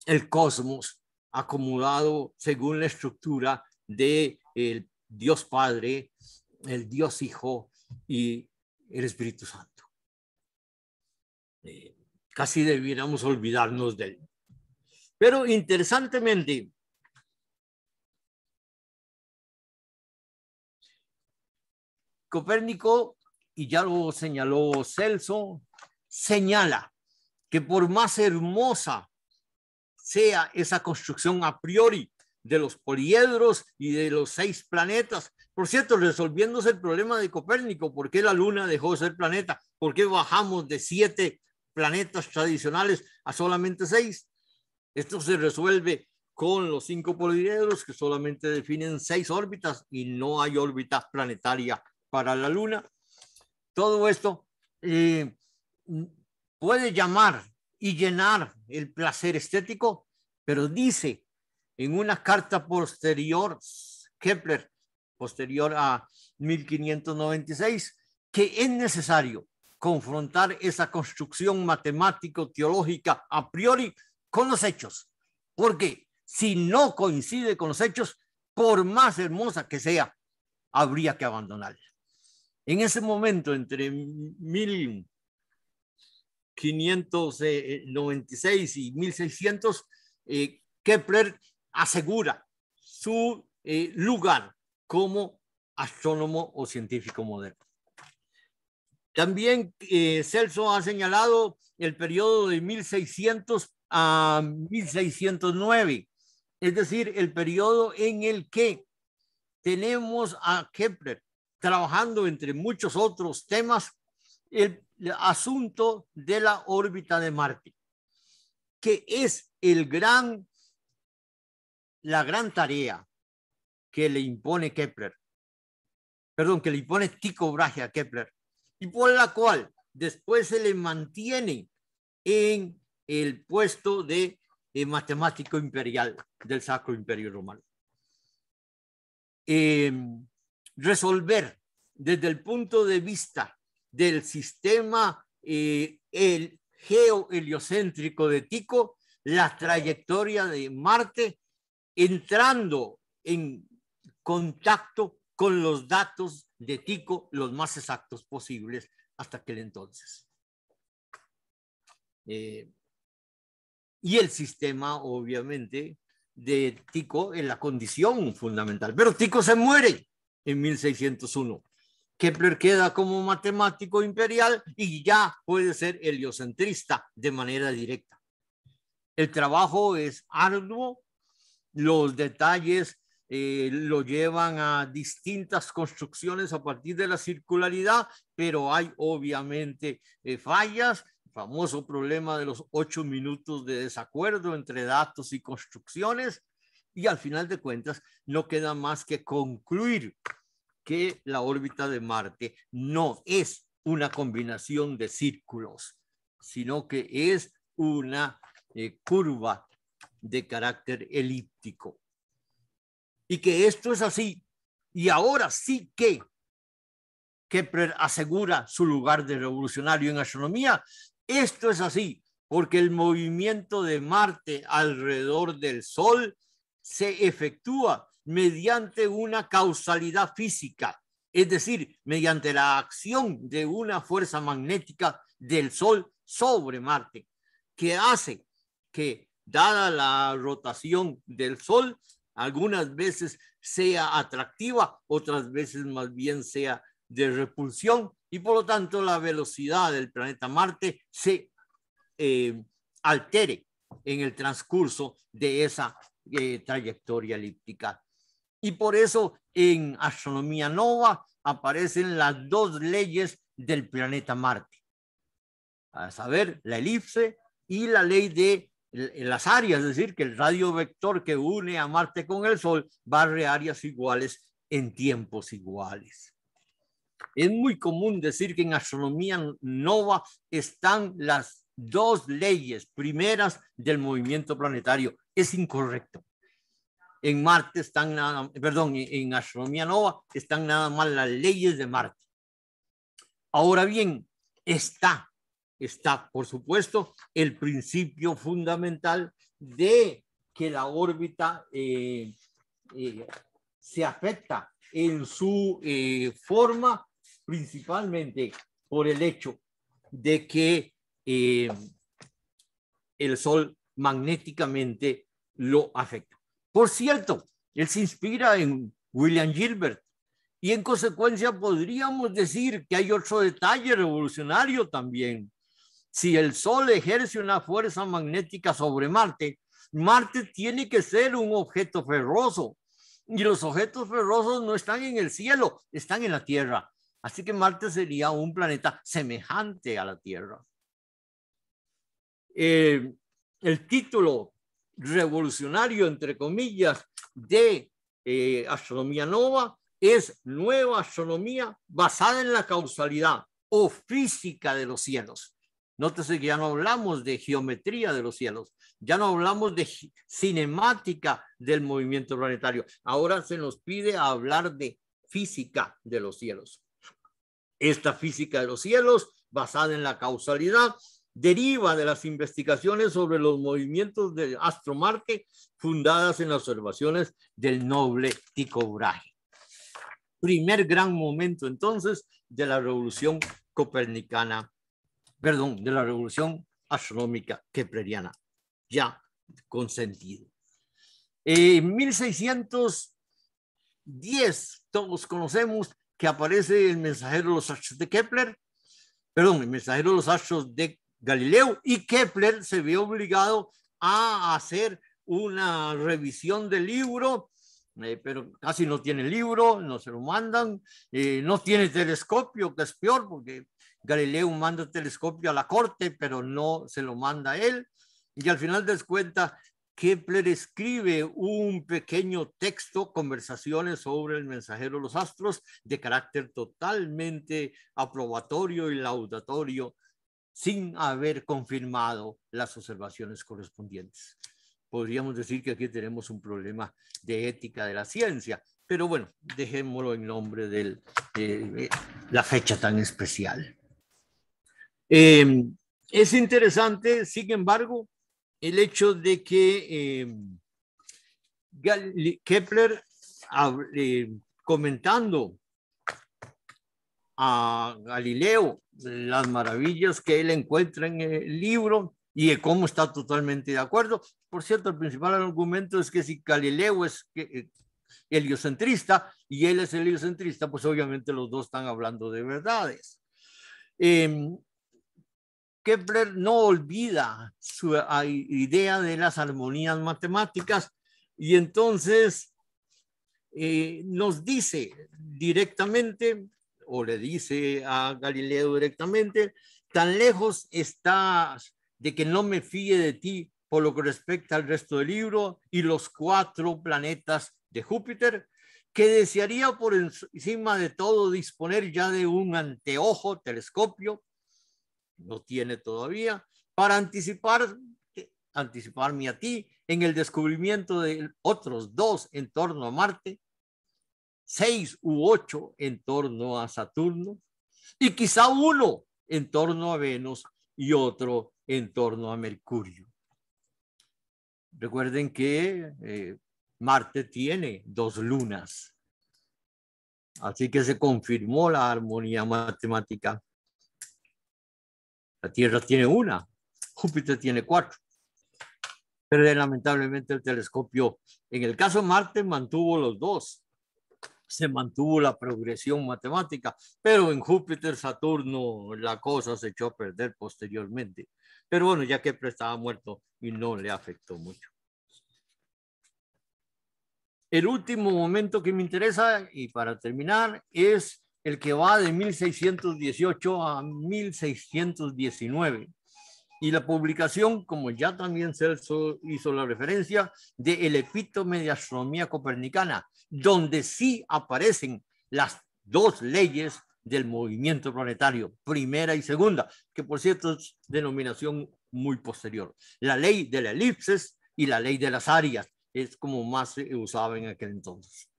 el cosmos acomodado según la estructura de el Dios Padre, el Dios Hijo y el Espíritu Santo. Eh, casi debiéramos olvidarnos de él. Pero interesantemente, Copérnico, y ya lo señaló Celso, señala que por más hermosa sea esa construcción a priori de los poliedros y de los seis planetas, por cierto, resolviéndose el problema de Copérnico, ¿por qué la Luna dejó de ser planeta? ¿Por qué bajamos de siete planetas tradicionales a solamente seis? Esto se resuelve con los cinco poliedros que solamente definen seis órbitas y no hay órbita planetaria para la Luna. Todo esto eh, puede llamar y llenar el placer estético, pero dice en una carta posterior, Kepler, posterior a 1596, que es necesario confrontar esa construcción matemático-teológica a priori con los hechos, porque si no coincide con los hechos, por más hermosa que sea, habría que abandonarla. En ese momento, entre mil 596 eh, eh, y 1600, eh, Kepler asegura su lugar como astrónomo o científico moderno. También Celso ha señalado el periodo de 1600 a 1609, es decir, el periodo en el que tenemos a Kepler trabajando entre muchos otros temas el asunto de la órbita de Marte, que es el gran, la gran tarea que le impone Kepler, perdón, que le impone Tico Brahe a Kepler, y por la cual después se le mantiene en el puesto de matemático imperial del Sacro Imperio Romano. Eh, resolver desde el punto de vista del sistema eh, el de Tico, la trayectoria de Marte, entrando en contacto con los datos de Tico los más exactos posibles hasta aquel entonces. Eh, y el sistema, obviamente, de Tico en la condición fundamental. Pero Tico se muere en 1601. Kepler queda como matemático imperial y ya puede ser heliocentrista de manera directa. El trabajo es arduo, los detalles eh, lo llevan a distintas construcciones a partir de la circularidad, pero hay obviamente eh, fallas, famoso problema de los ocho minutos de desacuerdo entre datos y construcciones, y al final de cuentas no queda más que concluir que la órbita de Marte no es una combinación de círculos, sino que es una eh, curva de carácter elíptico. Y que esto es así. Y ahora sí que Kepler asegura su lugar de revolucionario en astronomía. Esto es así, porque el movimiento de Marte alrededor del Sol se efectúa mediante una causalidad física, es decir, mediante la acción de una fuerza magnética del Sol sobre Marte, que hace que, dada la rotación del Sol, algunas veces sea atractiva, otras veces más bien sea de repulsión, y por lo tanto la velocidad del planeta Marte se eh, altere en el transcurso de esa eh, trayectoria elíptica y por eso en Astronomía Nova aparecen las dos leyes del planeta Marte. A saber, la elipse y la ley de las áreas, es decir, que el radio vector que une a Marte con el Sol barre áreas iguales en tiempos iguales. Es muy común decir que en astronomía nova están las dos leyes primeras del movimiento planetario. Es incorrecto en Marte están nada, perdón, en astronomía nova están nada más las leyes de Marte. Ahora bien, está, está, por supuesto, el principio fundamental de que la órbita eh, eh, se afecta en su eh, forma principalmente por el hecho de que el Sol magnéticamente lo afecta. Por cierto, él se inspira en William Gilbert y en consecuencia podríamos decir que hay otro detalle revolucionario también. Si el Sol ejerce una fuerza magnética sobre Marte, Marte tiene que ser un objeto ferroso y los objetos ferrosos no están en el cielo, están en la Tierra. Así que Marte sería un planeta semejante a la Tierra. Eh, el título revolucionario, entre comillas, de eh, astronomía nova es nueva astronomía basada en la causalidad o física de los cielos. Nótese que ya no hablamos de geometría de los cielos, ya no hablamos de cinemática del movimiento planetario. Ahora se nos pide hablar de física de los cielos. Esta física de los cielos, basada en la causalidad, deriva de las investigaciones sobre los movimientos de astromarque fundadas en las observaciones del noble Tycho Brahe. Primer gran momento entonces de la revolución copernicana, perdón, de la revolución astronómica kepleriana, ya consentido. En 1610 todos conocemos que aparece el mensajero de los astros de Kepler, perdón, el mensajero de los astros de Galileo y Kepler se vio obligado a hacer una revisión del libro, eh, pero casi no tiene libro, no se lo mandan, eh, no tiene telescopio, que es peor, porque Galileo manda telescopio a la corte, pero no se lo manda él. Y al final de Kepler escribe un pequeño texto, conversaciones sobre el mensajero de los astros, de carácter totalmente aprobatorio y laudatorio sin haber confirmado las observaciones correspondientes. Podríamos decir que aquí tenemos un problema de ética de la ciencia, pero bueno, dejémoslo en nombre de eh, la fecha tan especial. Em, es interesante, sin embargo, el hecho de que em, Kepler, eh, comentando a Galileo las maravillas que él encuentra en el libro y de cómo está totalmente de acuerdo. Por cierto, el principal argumento es que si Galileo es eh, heliocentrista y él es heliocentrista, pues obviamente los dos están hablando de verdades. Em, Kepler no olvida su idea de las armonías matemáticas y entonces eh, nos dice directamente o le dice a Galileo directamente, tan lejos estás de que no me fíe de ti por lo que respecta al resto del libro y los cuatro planetas de Júpiter, que desearía por encima de todo disponer ya de un anteojo, telescopio, no tiene todavía, para anticipar eh, anticiparme a ti en el descubrimiento de otros dos en torno a Marte, seis u ocho en torno a Saturno y quizá uno en torno a Venus y otro en torno a Mercurio. Recuerden que eh, Marte tiene dos lunas, así que se confirmó la armonía matemática. La Tierra tiene una, Júpiter tiene cuatro. Pero lamentablemente el telescopio, en el caso de Marte, mantuvo los dos, se mantuvo la progresión matemática, pero en Júpiter, Saturno, la cosa se echó a perder posteriormente. Pero bueno, ya que estaba muerto y no le afectó mucho. El último momento que me interesa, y para terminar, es el que va de 1618 a 1619 y la publicación, como ya también Celso hizo la referencia, de El epítome de astronomía copernicana, donde sí aparecen las dos leyes del movimiento planetario, primera y segunda, que por cierto es denominación muy posterior. La ley de la elipses y la ley de las áreas es como más se usaba en aquel entonces.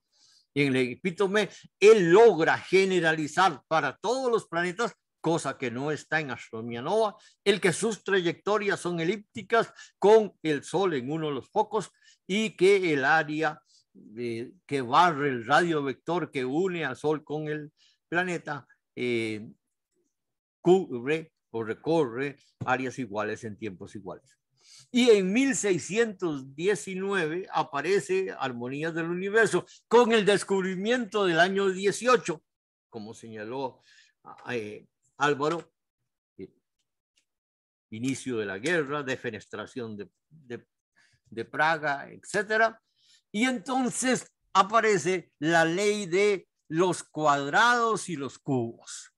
Y en el epítome, él logra generalizar para todos los planetas cosa que no está en astronomía nova, el que sus trayectorias son elípticas con el Sol en uno de los focos y que el área eh, que barre el radio vector que une al Sol con el planeta eh, cubre o recorre áreas iguales en tiempos iguales. Y en 1619 aparece Armonías del Universo con el descubrimiento del año 18, como señaló ah, eh, Álvaro, eh, inicio de la guerra, defenestración de, de Praga, etc. Y entonces aparece la ley de los cuadrados y los cubos.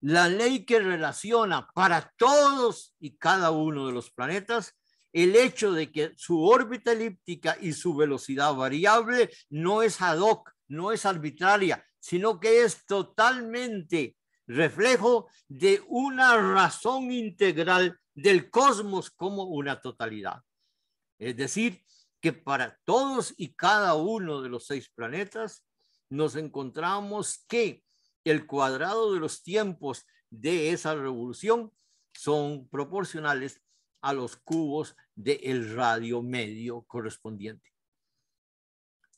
La ley que relaciona para todos y cada uno de los planetas el hecho de que su órbita elíptica y su velocidad variable no es ad hoc, no es arbitraria, sino que es totalmente reflejo de una razón integral del cosmos como una totalidad. Es decir, que para todos y cada uno de los seis planetas nos encontramos que el cuadrado de los tiempos de esa revolución son proporcionales a los cubos del radio medio correspondiente.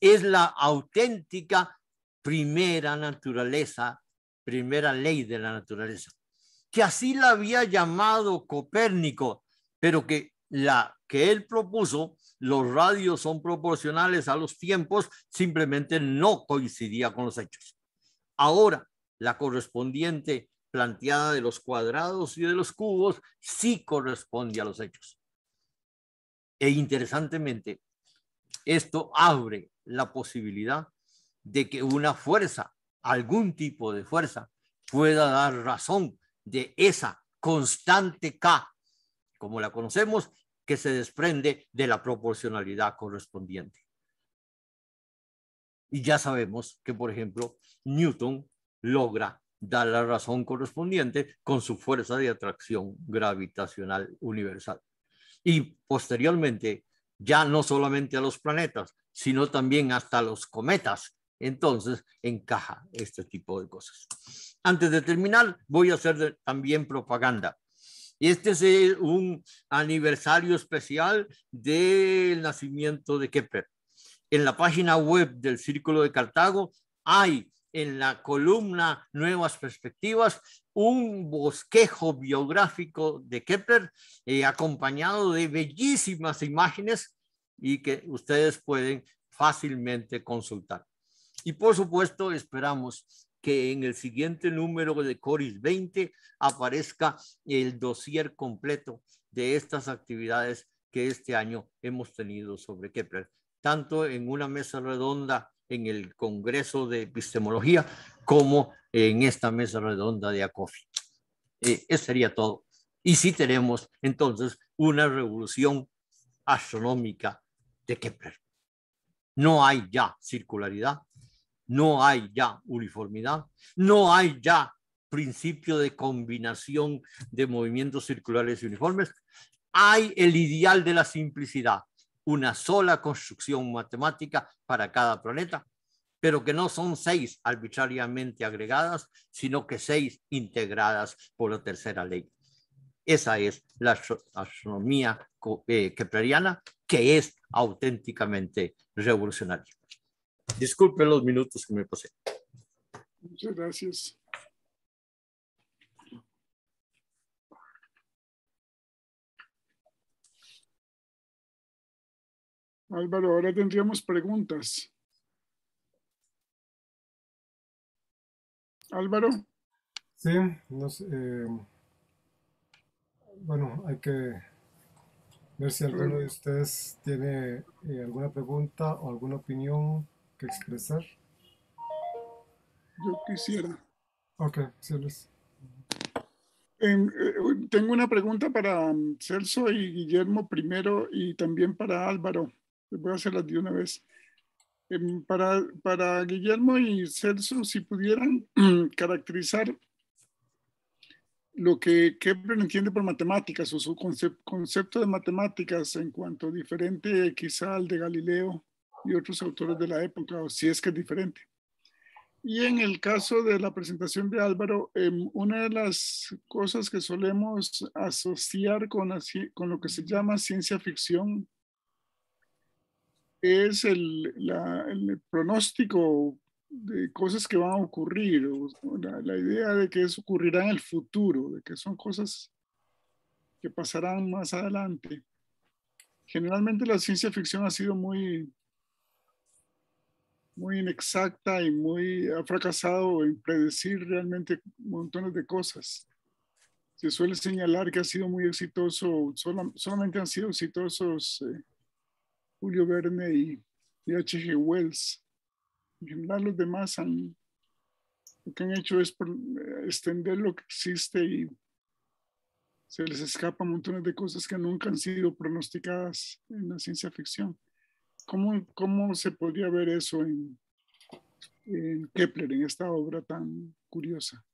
Es la auténtica primera naturaleza primera ley de la naturaleza, que así la había llamado Copérnico, pero que la que él propuso, los radios son proporcionales a los tiempos, simplemente no coincidía con los hechos. Ahora, la correspondiente planteada de los cuadrados y de los cubos sí corresponde a los hechos. E interesantemente, esto abre la posibilidad de que una fuerza algún tipo de fuerza pueda dar razón de esa constante K, como la conocemos, que se desprende de la proporcionalidad correspondiente. Y ya sabemos que, por ejemplo, Newton logra dar la razón correspondiente con su fuerza de atracción gravitacional universal. Y posteriormente, ya no solamente a los planetas, sino también hasta los cometas entonces encaja este tipo de cosas. Antes de terminar, voy a hacer también propaganda. Este es un aniversario especial del nacimiento de Kepler. En la página web del Círculo de Cartago hay en la columna Nuevas Perspectivas un bosquejo biográfico de Kepler eh, acompañado de bellísimas imágenes y que ustedes pueden fácilmente consultar. Y por supuesto esperamos que en el siguiente número de Coris 20 aparezca el dossier completo de estas actividades que este año hemos tenido sobre Kepler, tanto en una mesa redonda en el Congreso de Epistemología como en esta mesa redonda de ACOFI. Eh, eso sería todo. Y sí tenemos entonces una revolución astronómica de Kepler. No hay ya circularidad, no hay ya uniformidad, no hay ya principio de combinación de movimientos circulares y uniformes, hay el ideal de la simplicidad, una sola construcción matemática para cada planeta, pero que no son seis arbitrariamente agregadas, sino que seis integradas por la tercera ley. Esa es la astronomía eh, kepleriana, que es auténticamente revolucionaria. Disculpe los minutos que me pasé. Muchas gracias. Álvaro, ahora tendríamos preguntas. Álvaro. Sí, eh, bueno, hay que ver si alguno de ustedes tiene eh, alguna pregunta o alguna opinión que expresar? Yo quisiera. Ok, eh, tengo una pregunta para um, Celso y Guillermo primero y también para Álvaro. Les voy a hacerlas de una vez. Em, para, para Guillermo y Celso, si pudieran [CLEARS THROAT] caracterizar lo que Kepler entiende por matemáticas o su concepto de matemáticas en cuanto diferente quizá al de Galileo y otros autores de la época, o si es que es diferente. Y en el caso de la presentación de Álvaro, em, una de las cosas que solemos asociar con, con lo que se llama ciencia ficción es el, pronóstico de cosas que van a ocurrir, la, la, idea de que eso ocurrirá en el futuro, de que son cosas que pasarán más adelante. Generalmente la ciencia ficción ha sido muy muy inexacta y muy ha fracasado en predecir realmente montones de cosas. Se suele señalar que ha sido muy exitoso, solamente han sido exitosos eh, Julio Verne y, y H.G. Wells. En general los demás han, lo que han hecho es eh, extender lo que existe y se les escapan montones de cosas que nunca han sido pronosticadas en la ciencia ficción. ¿Cómo, se podría ver eso en, Kepler, en esta obra tan curiosa?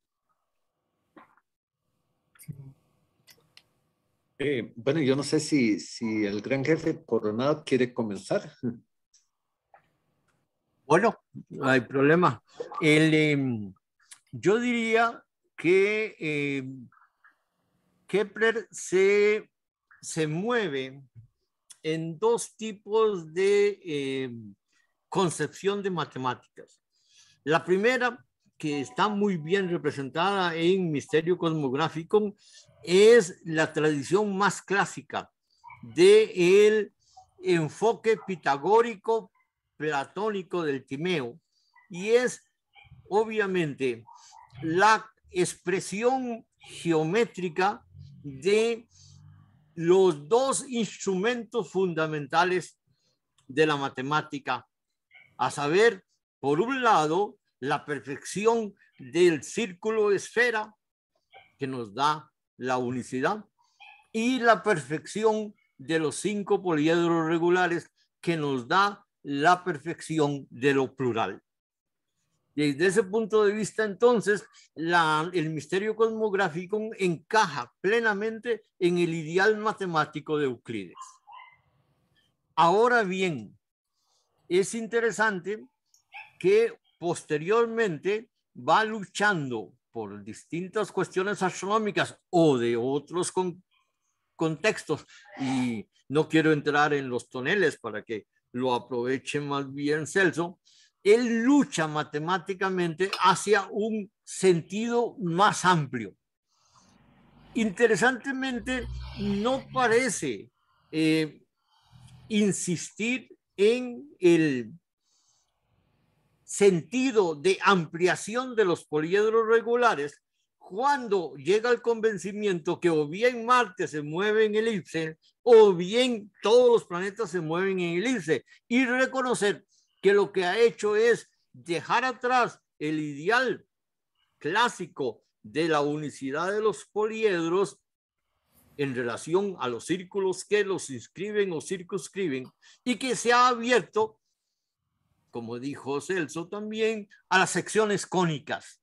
Eh, bueno, yo no sé si, el gran jefe coronado quiere comenzar. Bueno, no hay problema. Em, yo diría que em, Kepler se, se mueve en dos tipos de eh, concepción de matemáticas. La primera, que está muy bien representada en Misterio Cosmográfico, es la tradición más clásica del enfoque pitagórico platónico del Timeo y es obviamente la expresión geométrica de los dos instrumentos fundamentales de la matemática, a saber, por un lado, la perfección del círculo esfera que nos da la unicidad y la perfección de los cinco poliedros regulares que nos da la perfección de lo plural. Desde ese punto de vista, entonces, el misterio cosmográfico encaja plenamente en el ideal matemático de Euclides. Ahora bien, es interesante que posteriormente va luchando por distintas cuestiones astronómicas o de otros contextos. Y no quiero entrar en los toneles para que lo aproveche más bien Celso, él lucha matemáticamente hacia un sentido más amplio. Interesantemente, no parece eh, insistir en el sentido de ampliación de los poliedros regulares cuando llega el convencimiento que o bien Marte se mueve en elipse o bien todos los planetas se mueven en elipse y reconocer que lo que ha hecho es dejar atrás el ideal clásico de la unicidad de los poliedros en relación a los círculos que los inscriben o circunscriben y que se ha abierto, como dijo Celso también, a las secciones cónicas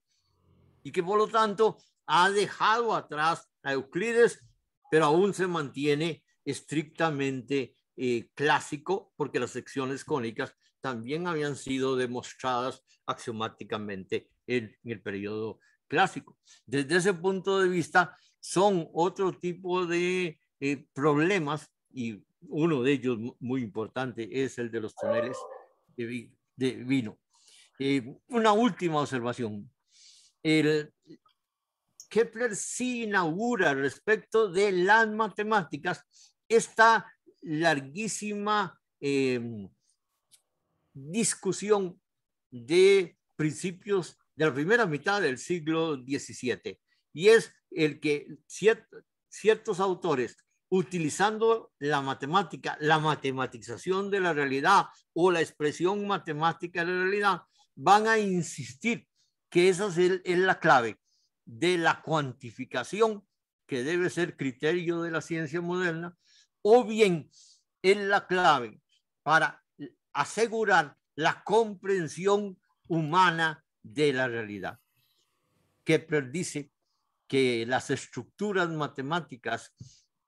y que por lo tanto ha dejado atrás a Euclides, pero aún se mantiene estrictamente eh, clásico porque las secciones cónicas también habían sido demostradas axiomáticamente en, el periodo clásico. Desde ese punto de vista, son otro tipo de eh, problemas y uno de ellos muy importante es el de los toneles de, vino. Eh, una última observación. Kepler sí inaugura respecto de las matemáticas esta larguísima em, discusión de principios de la primera mitad del siglo XVII. Y es el que ciertos autores, utilizando la matemática, la matematización de la realidad o la expresión matemática de la realidad, van a insistir que esa es, es la clave de la cuantificación que debe ser criterio de la ciencia moderna, o bien es la clave para asegurar la comprensión humana de la realidad. que dice que las estructuras matemáticas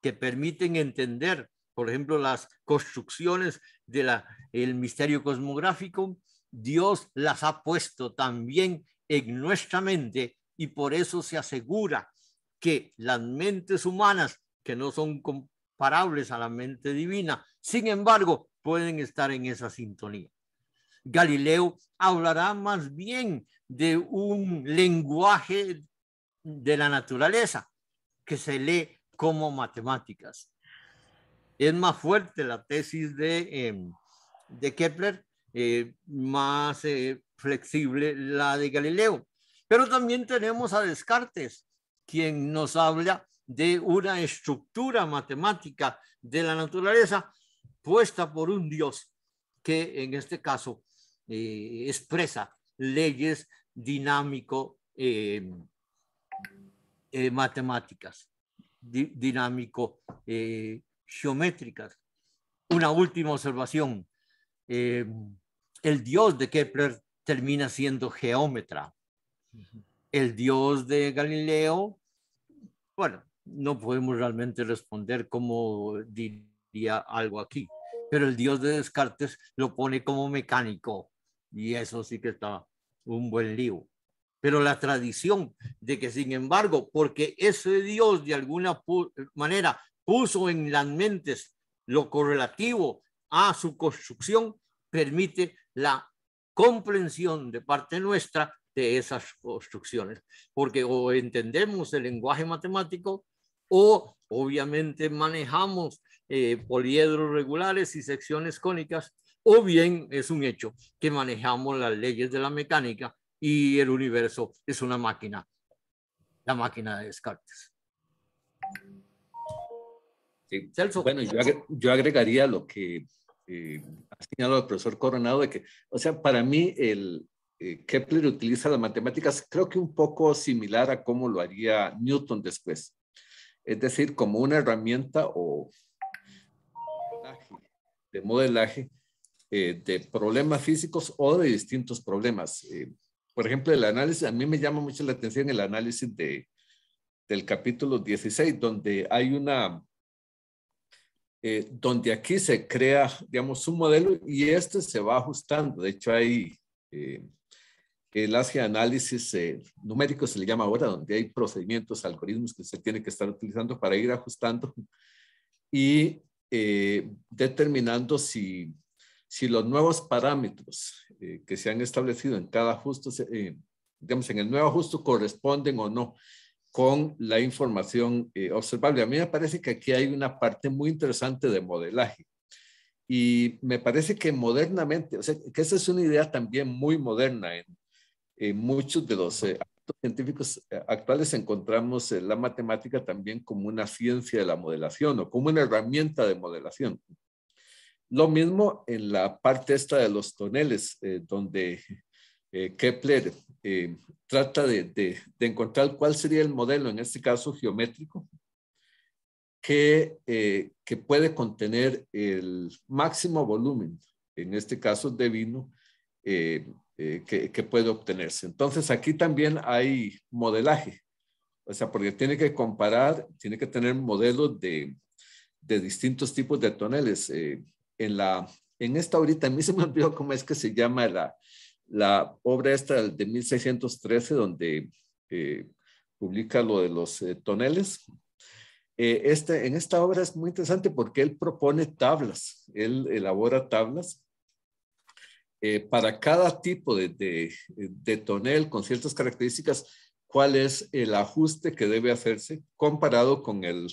que permiten entender, por ejemplo, las construcciones del el misterio cosmográfico, Dios las ha puesto también en nuestra mente y por eso se asegura que las mentes humanas, que no son comparables a la mente divina, sin embargo, pueden estar en esa sintonía. Galileo hablará más bien de un lenguaje de la naturaleza que se lee como matemáticas. Es más fuerte la tesis de, em, Kepler, eh, más eh, flexible la de Galileo. Pero también tenemos a Descartes, quien nos habla de una estructura matemática de la naturaleza puesta por un Dios que en este caso eh, expresa leyes dinámico eh, eh, matemáticas, dinámico geométricas. Una última observación. el dios de Kepler termina siendo geómetra. El dios de Galileo, bueno, no podemos realmente responder como diría algo aquí pero el dios de Descartes lo pone como mecánico y eso sí que está un buen lío. Pero la tradición de que, sin embargo, porque ese dios de alguna manera puso en las mentes lo correlativo a su construcción, permite la comprensión de parte nuestra de esas construcciones, porque o entendemos el lenguaje matemático o obviamente manejamos eh, poliedros regulares y secciones cónicas, o bien es un hecho que manejamos las leyes de la mecánica y el universo es una máquina, la máquina de Descartes. Celso. Bueno, yo, agregaría lo que eh, ha señalado el profesor Coronado, de que, o sea, para mí el, eh, Kepler utiliza las matemáticas creo que un poco similar a cómo lo haría Newton después. Es decir, como una herramienta o de modelaje eh, de problemas físicos o de distintos problemas. Eh, por ejemplo, el análisis, a mí me llama mucho la atención el análisis de, del capítulo 16, donde hay una, eh, donde aquí se crea, digamos, un modelo y este se va ajustando. De hecho, hay, el hace análisis numérico se le llama ahora, donde hay procedimientos, algoritmos que se tiene que estar utilizando para ir ajustando y eh, determinando si, si los nuevos parámetros eh, que se han establecido en cada justo eh, digamos, en el nuevo ajuste corresponden o no con la información observable. A mí me parece que aquí hay una parte muy interesante de modelaje. Y me parece que modernamente, o sea, que esa es una idea también muy moderna en muchos de los científicos eh, actuales encontramos eh, la matemática también como una ciencia de la modelación o como una herramienta de modelación. Lo mismo en la parte esta de los toneles, eh, donde Kepler trata de, encontrar cuál sería el modelo, en este caso geométrico, que, que puede contener el máximo volumen, en este caso de vino, eh, que, puede obtenerse. Entonces aquí también hay modelaje, o sea, porque tiene que comparar, tiene que tener modelos de, de distintos tipos de toneles. Eh, en, la, en esta ahorita, a mí se me olvidó cómo es que se llama la, la obra esta de 1613, donde eh, publica lo de los toneles. Este, en esta obra es muy interesante porque él propone tablas, él elabora tablas eh, para cada tipo de, tonel con ciertas características, cuál es el ajuste que debe hacerse comparado con el,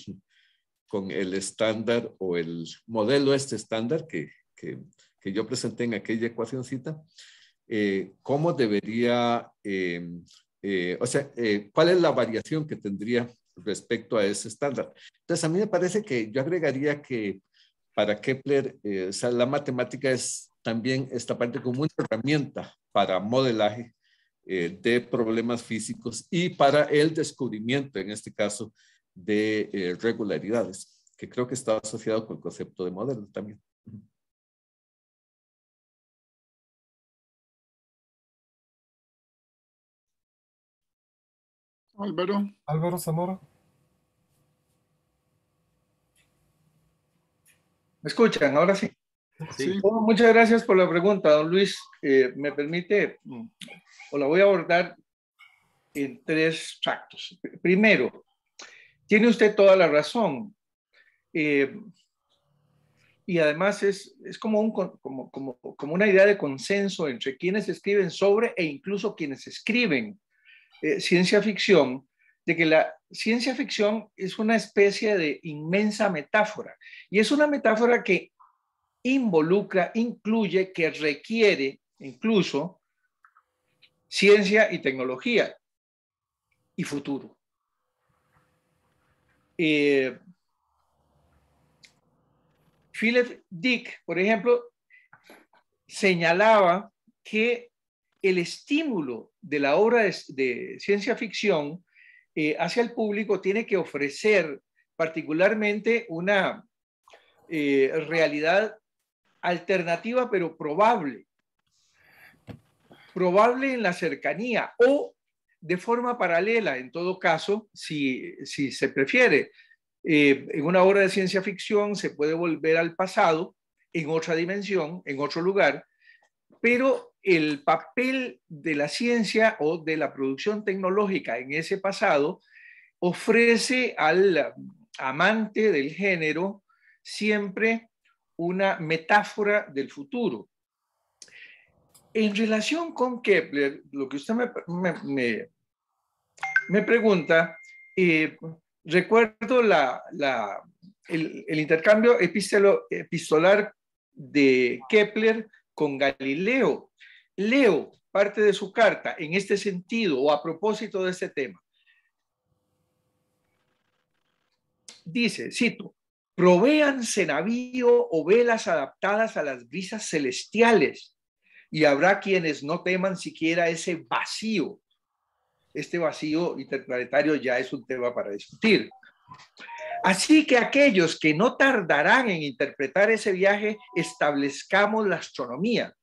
con el estándar o el modelo este estándar que, que, yo presenté en aquella ecuacioncita, eh, cómo debería, eh, o sea, cuál es la variación que tendría respecto a ese estándar. Entonces, a mí me parece que yo agregaría que para Kepler, o sea, la matemática es también esta parte como una herramienta para modelaje eh, de problemas físicos y para el descubrimiento, en este caso, de eh, regularidades, que creo que está asociado con el concepto de modelo también. Álvaro. Álvaro Zamora. ¿Me escuchan? Ahora sí. Oh, muchas gracias por la pregunta, don Luis. Eh, me permite, mm, o la voy a abordar en tres tractos. Primero, tiene usted toda la razón. Eh, y además es, es como, un, como, como, como, una idea de consenso entre quienes escriben sobre e incluso quienes escriben eh, ciencia ficción, de que la ciencia ficción es una especie de inmensa metáfora. Y es una metáfora que involucra, incluye, que requiere incluso ciencia y tecnología y futuro. Eh, Philip Dick, por ejemplo, señalaba que el estímulo de la obra de, ciencia ficción eh, hacia el público tiene que ofrecer particularmente una eh, realidad alternativa, pero probable. Probable en la cercanía o de forma paralela, en todo caso, si, se prefiere. Eh, en una obra de ciencia ficción se puede volver al pasado, en otra dimensión, en otro lugar, pero el papel de la ciencia o de la producción tecnológica en ese pasado ofrece al amante del género siempre una metáfora del futuro. En relación con Kepler, lo que usted me, me, pregunta, eh, recuerdo la, la, el, intercambio epistolar de Kepler con Galileo. Leo parte de su carta en este sentido o a propósito de este tema. Dice, cito, Provéanse navío o velas adaptadas a las brisas celestiales y habrá quienes no teman siquiera ese vacío. Este vacío interplanetario ya es un tema para discutir. Así que aquellos que no tardarán en interpretar ese viaje, establezcamos la astronomía.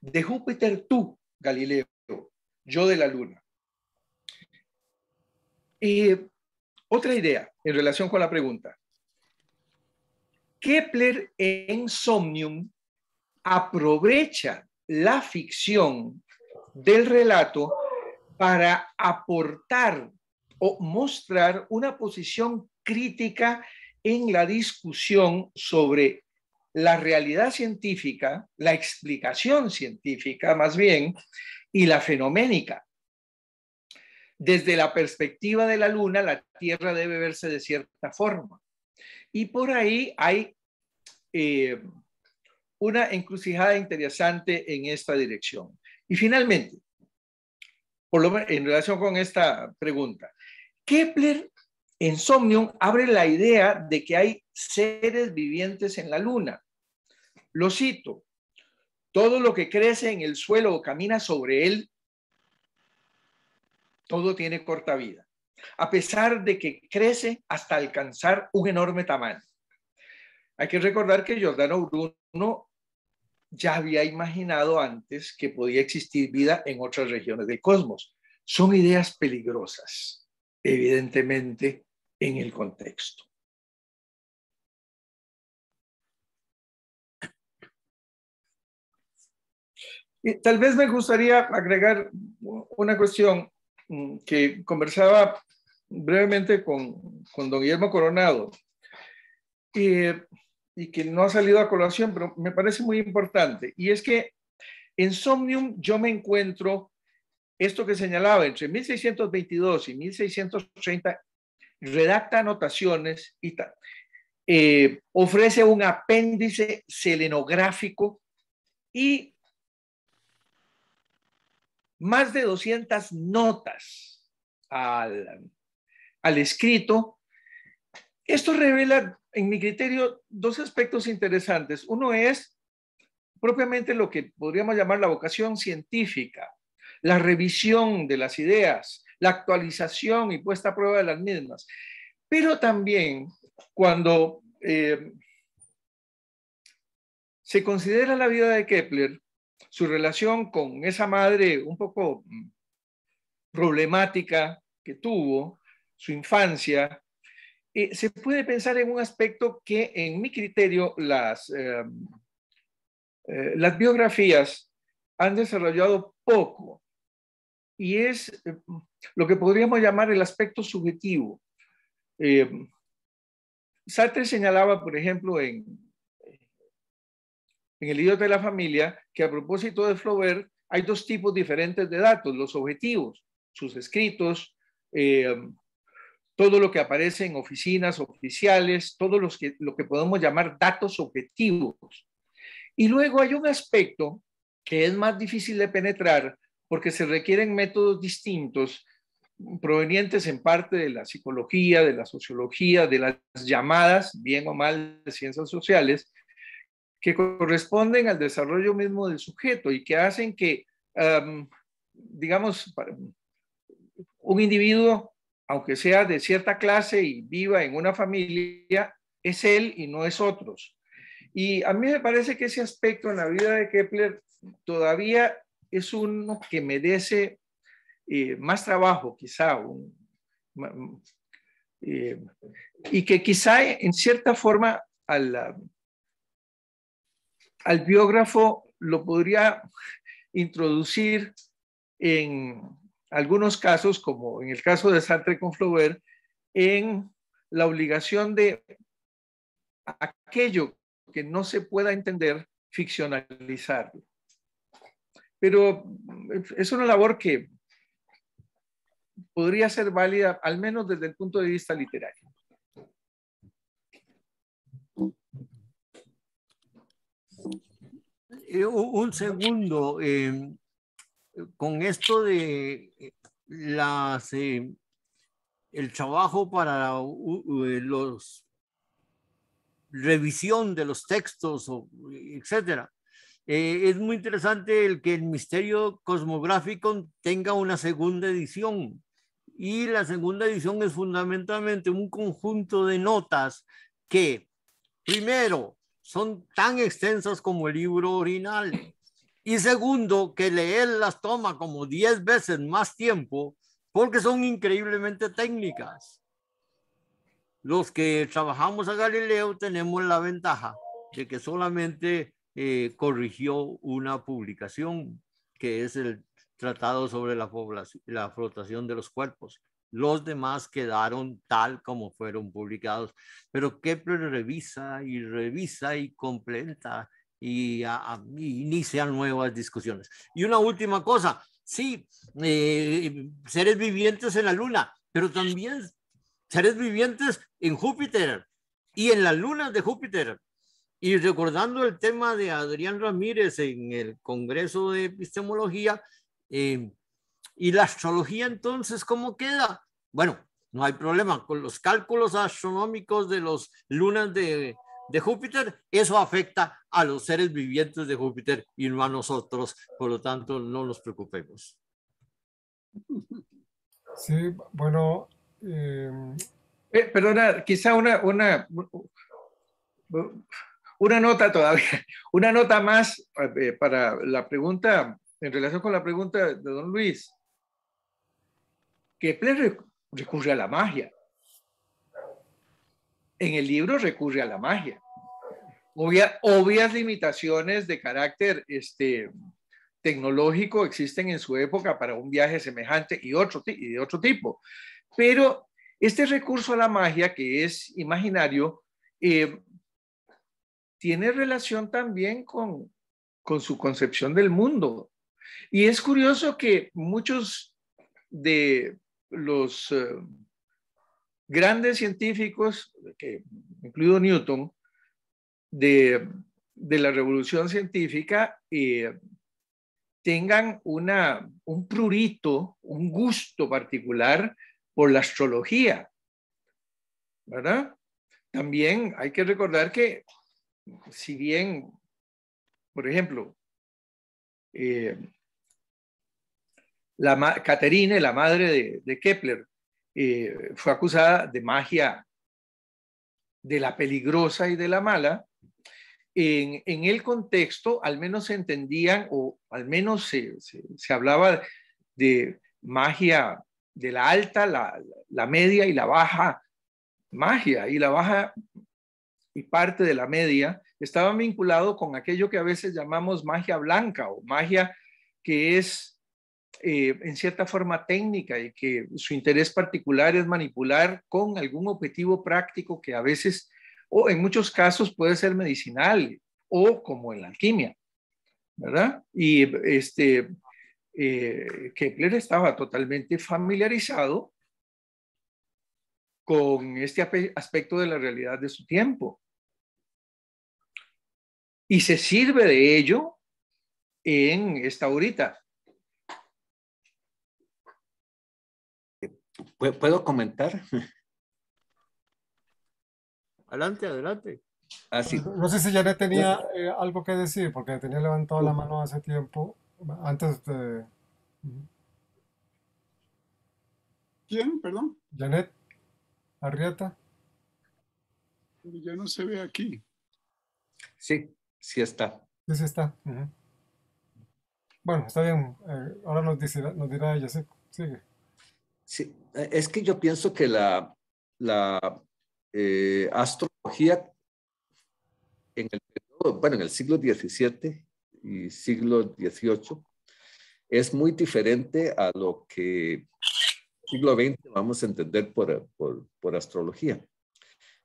De Júpiter tú, Galileo, yo de la Luna. Eh, otra idea en relación con la pregunta. Kepler en Somnium aprovecha la ficción del relato para aportar o mostrar una posición crítica en la discusión sobre la realidad científica, la explicación científica más bien, y la fenoménica. Desde la perspectiva de la Luna, la Tierra debe verse de cierta forma. Y por ahí hay eh, una encrucijada interesante en esta dirección. Y finalmente, en relación con esta pregunta, Kepler en Somnium abre la idea de que hay seres vivientes en la Luna. Lo cito, todo lo que crece en el suelo o camina sobre él, todo tiene corta vida a pesar de que crece hasta alcanzar un enorme tamaño. Hay que recordar que Giordano Bruno ya había imaginado antes que podía existir vida en otras regiones del cosmos. Son ideas peligrosas, evidentemente, en el contexto. tal vez me gustaría agregar una cuestión Mm, que conversaba brevemente con, don Guillermo Coronado y que no ha salido a colación, pero me parece muy importante. Y es que en Somnium yo me encuentro esto que señalaba entre 1622 y 1630, redacta anotaciones y tal. Eh, ofrece un apéndice selenográfico y más de 200 notas al, escrito. Esto revela, en mi criterio, dos aspectos interesantes. Uno es propiamente lo que podríamos llamar la vocación científica, la revisión de las ideas, la actualización y puesta a prueba de las mismas. Pero también cuando eh, se considera la vida de Kepler, su relación con esa madre un poco mm, problemática que tuvo, su infancia, eh, se puede pensar en un aspecto que en mi criterio las, em, eh, las biografías han desarrollado poco y es eh, lo que podríamos llamar el aspecto subjetivo. Sartre señalaba, por ejemplo, en en el idiota de la familia que a propósito de Flaubert hay dos tipos diferentes de datos, los objetivos, sus escritos, eh, todo lo que aparece en oficinas oficiales, todo lo que podemos llamar datos objetivos. Y luego hay un aspecto que es más difícil de penetrar porque se requieren métodos distintos provenientes en parte de la psicología, de la sociología, de las llamadas, bien o mal, de ciencias sociales, que corresponden al desarrollo mismo del sujeto y que hacen que, digamos, un individuo, aunque sea de cierta clase y viva en una familia, es él y no es otros. Y a mí me parece que ese aspecto en la vida de Kepler todavía es uno que merece eh, más trabajo, quizá, eh, y que quizá en cierta forma a la al biógrafo lo podría introducir en algunos casos, como en el caso de Sartre con Flaubert, en la obligación de aquello que no se pueda entender, ficcionalizarlo. Pero es una labor que podría ser válida al menos desde el punto de vista literario. Eh, un segundo, em, con esto de eh, las, em, el trabajo para la eh, los revisión de los textos, etc. es muy interesante el que el misterio cosmográfico tenga una segunda edición. Y la segunda edición es fundamentalmente un conjunto de notas que, primero, son tan extensas como el libro original. Y segundo, que leerlas toma como 10 veces más tiempo porque son increíblemente técnicas. Los que trabajamos a Galileo tenemos la ventaja de que solamente eh, corrigió una publicación que es el Tratado sobre la flotación de los cuerpos. Los demás quedaron tal como fueron publicados. Pero Kepler revisa y revisa y completa y, inicia nuevas discusiones. Y una última cosa, sí, eh, seres vivientes en la Luna, pero también seres vivientes en Júpiter y en las lunas de Júpiter. Y recordando el tema de Adrián Ramírez en el Congreso de Epistemología, eh, ¿Y la astrología entonces cómo queda? Bueno, no hay problema. Con los cálculos astronómicos de los lunas de, Júpiter, eso afecta a los seres vivientes de Júpiter y no a nosotros. Por lo tanto, no nos preocupemos. Sí, bueno. Eh, eh, perdona, quizá una, una, una nota todavía, una nota más eh, para la pregunta, en relación con la pregunta de don Luis. Kepler recurre a la magia. En el libro recurre a la magia. obvias limitaciones de carácter este, tecnológico existen en su época para un viaje semejante y, otro, y de otro tipo. Pero este recurso a la magia, que es imaginario, eh, tiene relación también con, con su concepción del mundo. Y es curioso que muchos de los eh, grandes científicos, que, incluido Newton, de, la revolución científica, eh, tengan una, un prurito, un gusto particular por la astrología. ¿Verdad? También hay que recordar que si bien, por ejemplo, eh, la Caterine, la madre de, Kepler, eh, fue acusada de magia de la peligrosa y de la mala. En, el contexto, al menos se entendían o al menos se, hablaba de magia de la alta, la, la media y la baja magia. Y la baja y parte de la media estaban vinculado con aquello que a veces llamamos magia blanca o magia que es eh, en cierta forma técnica y que su interés particular es manipular con algún objetivo práctico que a veces o en muchos casos puede ser medicinal o como en la alquimia, ¿verdad? Y este, eh, Kepler estaba totalmente familiarizado con este aspecto de la realidad de su tiempo. Y se sirve de ello en esta horita, ¿Puedo comentar? Adelante, adelante. Ah, no sé si Janet tenía eh, algo que decir, porque tenía levantado la mano hace tiempo, antes de... ¿Quién? Perdón. Janet Arrieta. Ya no se ve aquí. Sí, sí está. Sí, sí está. Bueno, está bien. Eh, ahora nos, nos dirá ella, sí, sigue. Eh, es que yo pienso que la, eh, astrología en el, bueno, en el siglo XVII y siglo XVIII es muy diferente a lo que siglo XX vamos a entender por, astrología.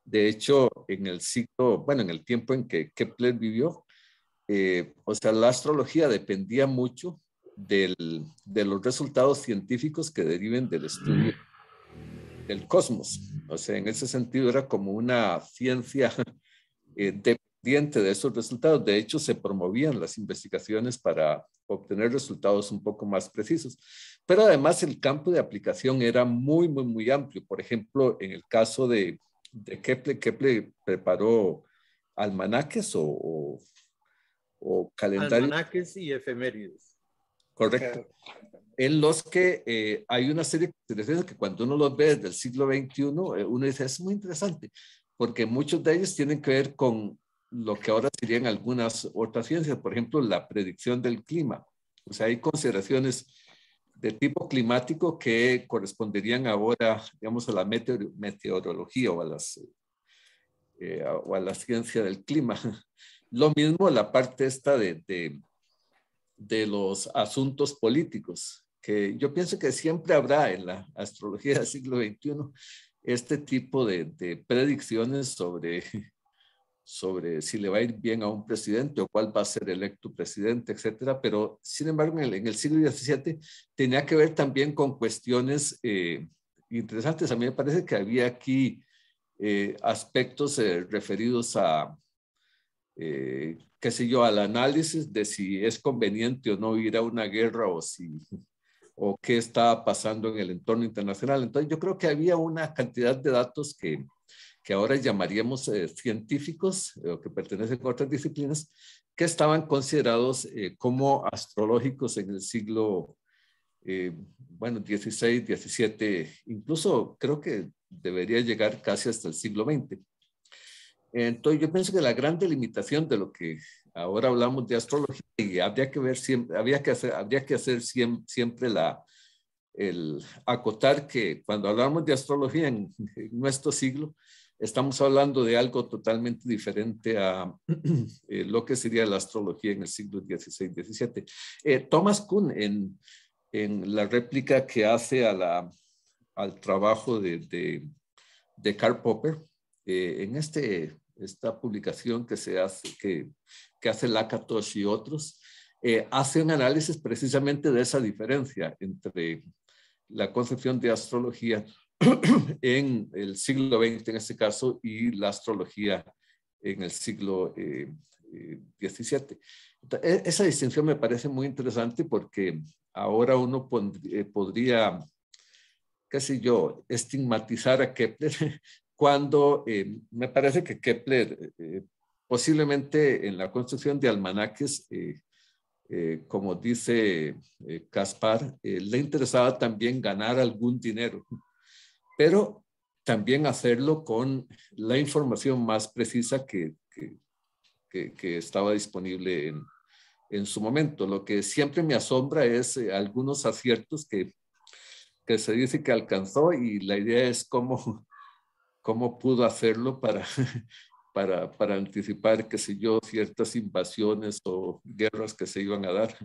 De hecho, en el siglo, bueno, en el tiempo en que Kepler vivió, eh, o sea, la astrología dependía mucho de los resultados científicos que deriven del estudio mm. del cosmos. O sea, en ese sentido era como una ciencia eh, dependiente de esos resultados. De hecho, se promovían las investigaciones para obtener resultados un poco más precisos. Pero además el campo de aplicación era muy, muy, muy amplio. Por ejemplo, en el caso de, de Kepler, Kepler preparó almanaques o, o, o calendarios. Almanaques y efemérides Correcto. En los que eh, hay una serie de consideraciones que cuando uno los ve desde el siglo XXI, eh, uno dice, es muy interesante, porque muchos de ellos tienen que ver con lo que ahora serían algunas otras ciencias, por ejemplo, la predicción del clima. O sea, hay consideraciones de tipo climático que corresponderían ahora, digamos, a la meteorología o a, las, eh, la ciencia del clima. [LAUGHS] Lo mismo la parte esta de de los asuntos políticos, que yo pienso que siempre habrá en la astrología del siglo XXI este tipo de, predicciones sobre, sobre si le va a ir bien a un presidente o cuál va a ser electo presidente, etcétera. Pero, sin embargo, en el, siglo XVII tenía que ver también con cuestiones eh, interesantes. A mí me parece que había aquí eh, aspectos eh, referidos a, eh, qué sé yo, al análisis de si es conveniente o no ir a una guerra o si o qué está pasando en el entorno internacional. Entonces yo creo que había una cantidad de datos que, que ahora llamaríamos eh, científicos eh, o que pertenecen a otras disciplinas, que estaban considerados como astrológicos en el siglo, eh, bueno, 16, 17, incluso creo que debería llegar casi hasta el siglo XX. Entonces yo pienso que la gran delimitación de lo que ahora hablamos de astrología y habría que ver siempre, habría que hacer, que hacer siempre, siempre la, el acotar que cuando hablamos de astrología en, nuestro siglo, estamos hablando de algo totalmente diferente a eh, lo que sería la astrología en el siglo XVI-XVII. Eh, Thomas Kuhn, en, en, la réplica que hace a la, al trabajo de, de, Karl Popper, eh, en este esta publicación que, se hace, que, que hace Lakatosh y otros, eh, hace un análisis precisamente de esa diferencia entre la concepción de astrología [CLEARS THROAT] en el siglo XX en este caso y la astrología en el siglo XVII. Eh, eh, e, esa distinción me parece muy interesante porque ahora uno podría, qué sé yo, estigmatizar a Kepler [LAUGHS] cuando eh, me parece que Kepler, eh, posiblemente en la construcción de almanaques, eh, como dice Caspar, le interesaba también ganar algún dinero, pero también hacerlo con la información más precisa que, que, estaba disponible en, en su momento. Lo que siempre me asombra es algunos aciertos que, que se dice que alcanzó y la idea es cómo cómo pudo hacerlo para, [LAUGHS] para, para anticipar, qué sé yo, ciertas invasiones o guerras que se iban a dar.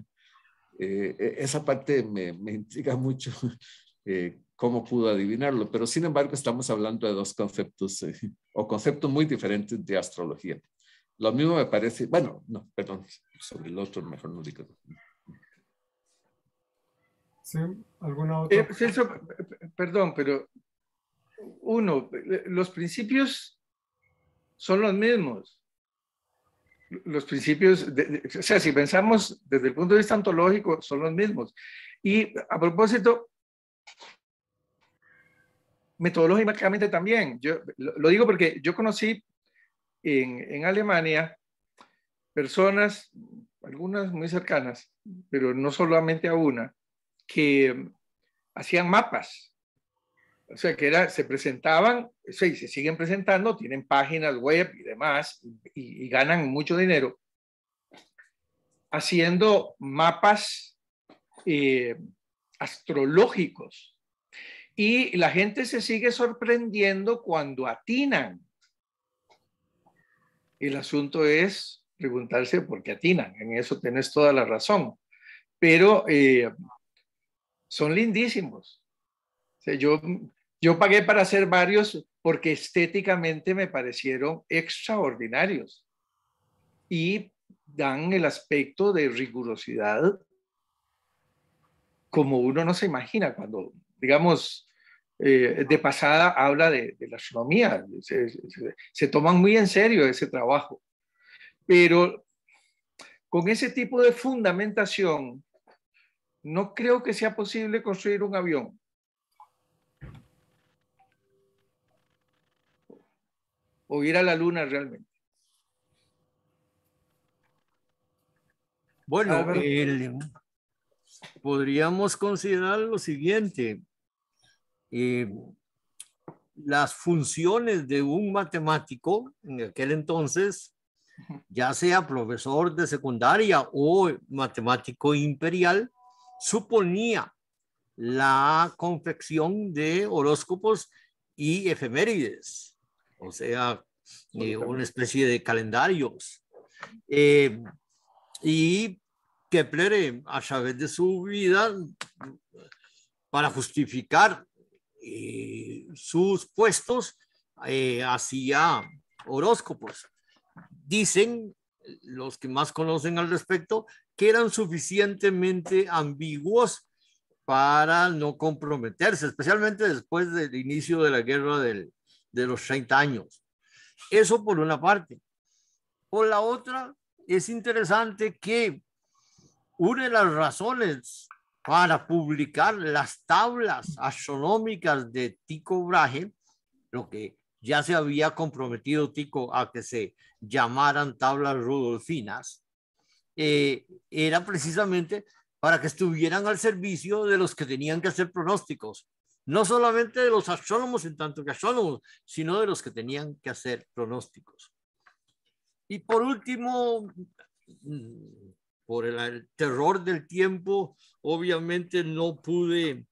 Eh, e, esa parte me, me intriga mucho [LAUGHS] eh, cómo pudo adivinarlo, pero sin embargo estamos hablando de dos conceptos eh, o conceptos muy diferentes de astrología. Lo mismo me parece, bueno, no, perdón, sobre el otro mejor no digo. ¿Sí? ¿Alguna otra? perdón, pero uno, los principios son los mismos. Los principios, o sea, si pensamos desde el punto de vista ontológico, son los mismos. Y a propósito, metodológicamente también, yo lo, digo porque yo conocí en Alemania personas, algunas muy cercanas, pero no solamente a una, que hacían mapas o sea, que era, se presentaban, se siguen presentando, tienen páginas web y demás, y, ganan mucho dinero haciendo mapas eh, astrológicos. Y la gente se sigue sorprendiendo cuando atinan. El asunto es preguntarse por qué atinan. En eso tenés toda la razón. Pero eh, son lindísimos. O sea, yo yo pagué para hacer varios porque estéticamente me parecieron extraordinarios y dan el aspecto de rigurosidad como uno no se imagina cuando, digamos, eh, de pasada habla de, la astronomía. Se, se, se, toman muy en serio ese trabajo. Pero con ese tipo de fundamentación, no creo que sea posible construir un avión. o ir a la luna realmente. Bueno, podríamos considerar lo siguiente. Eh, las funciones de un matemático en aquel entonces, ya sea profesor de secundaria o matemático imperial, suponía la confección de horóscopos y efemérides o sea, eh, una especie de calendarios. Eh, y Kepler, a través de su vida, para justificar eh, sus puestos, hacía horóscopos. Dicen los que más conocen al respecto que eran suficientemente ambiguos para no comprometerse, especialmente después del inicio de la guerra del, de los 30 años. Eso por una parte. Por la otra, es interesante que una de las razones para publicar las tablas astronómicas de Tico Brahe, lo que ya se había comprometido Tico a que se llamaran tablas rudolfinas, eh, era precisamente para que estuvieran al servicio de los que tenían que hacer pronósticos no solamente de los astrónomos en tanto que astrónomos, sino de los que tenían que hacer pronósticos. Y por último, mm, por el, terror del tiempo, obviamente no pude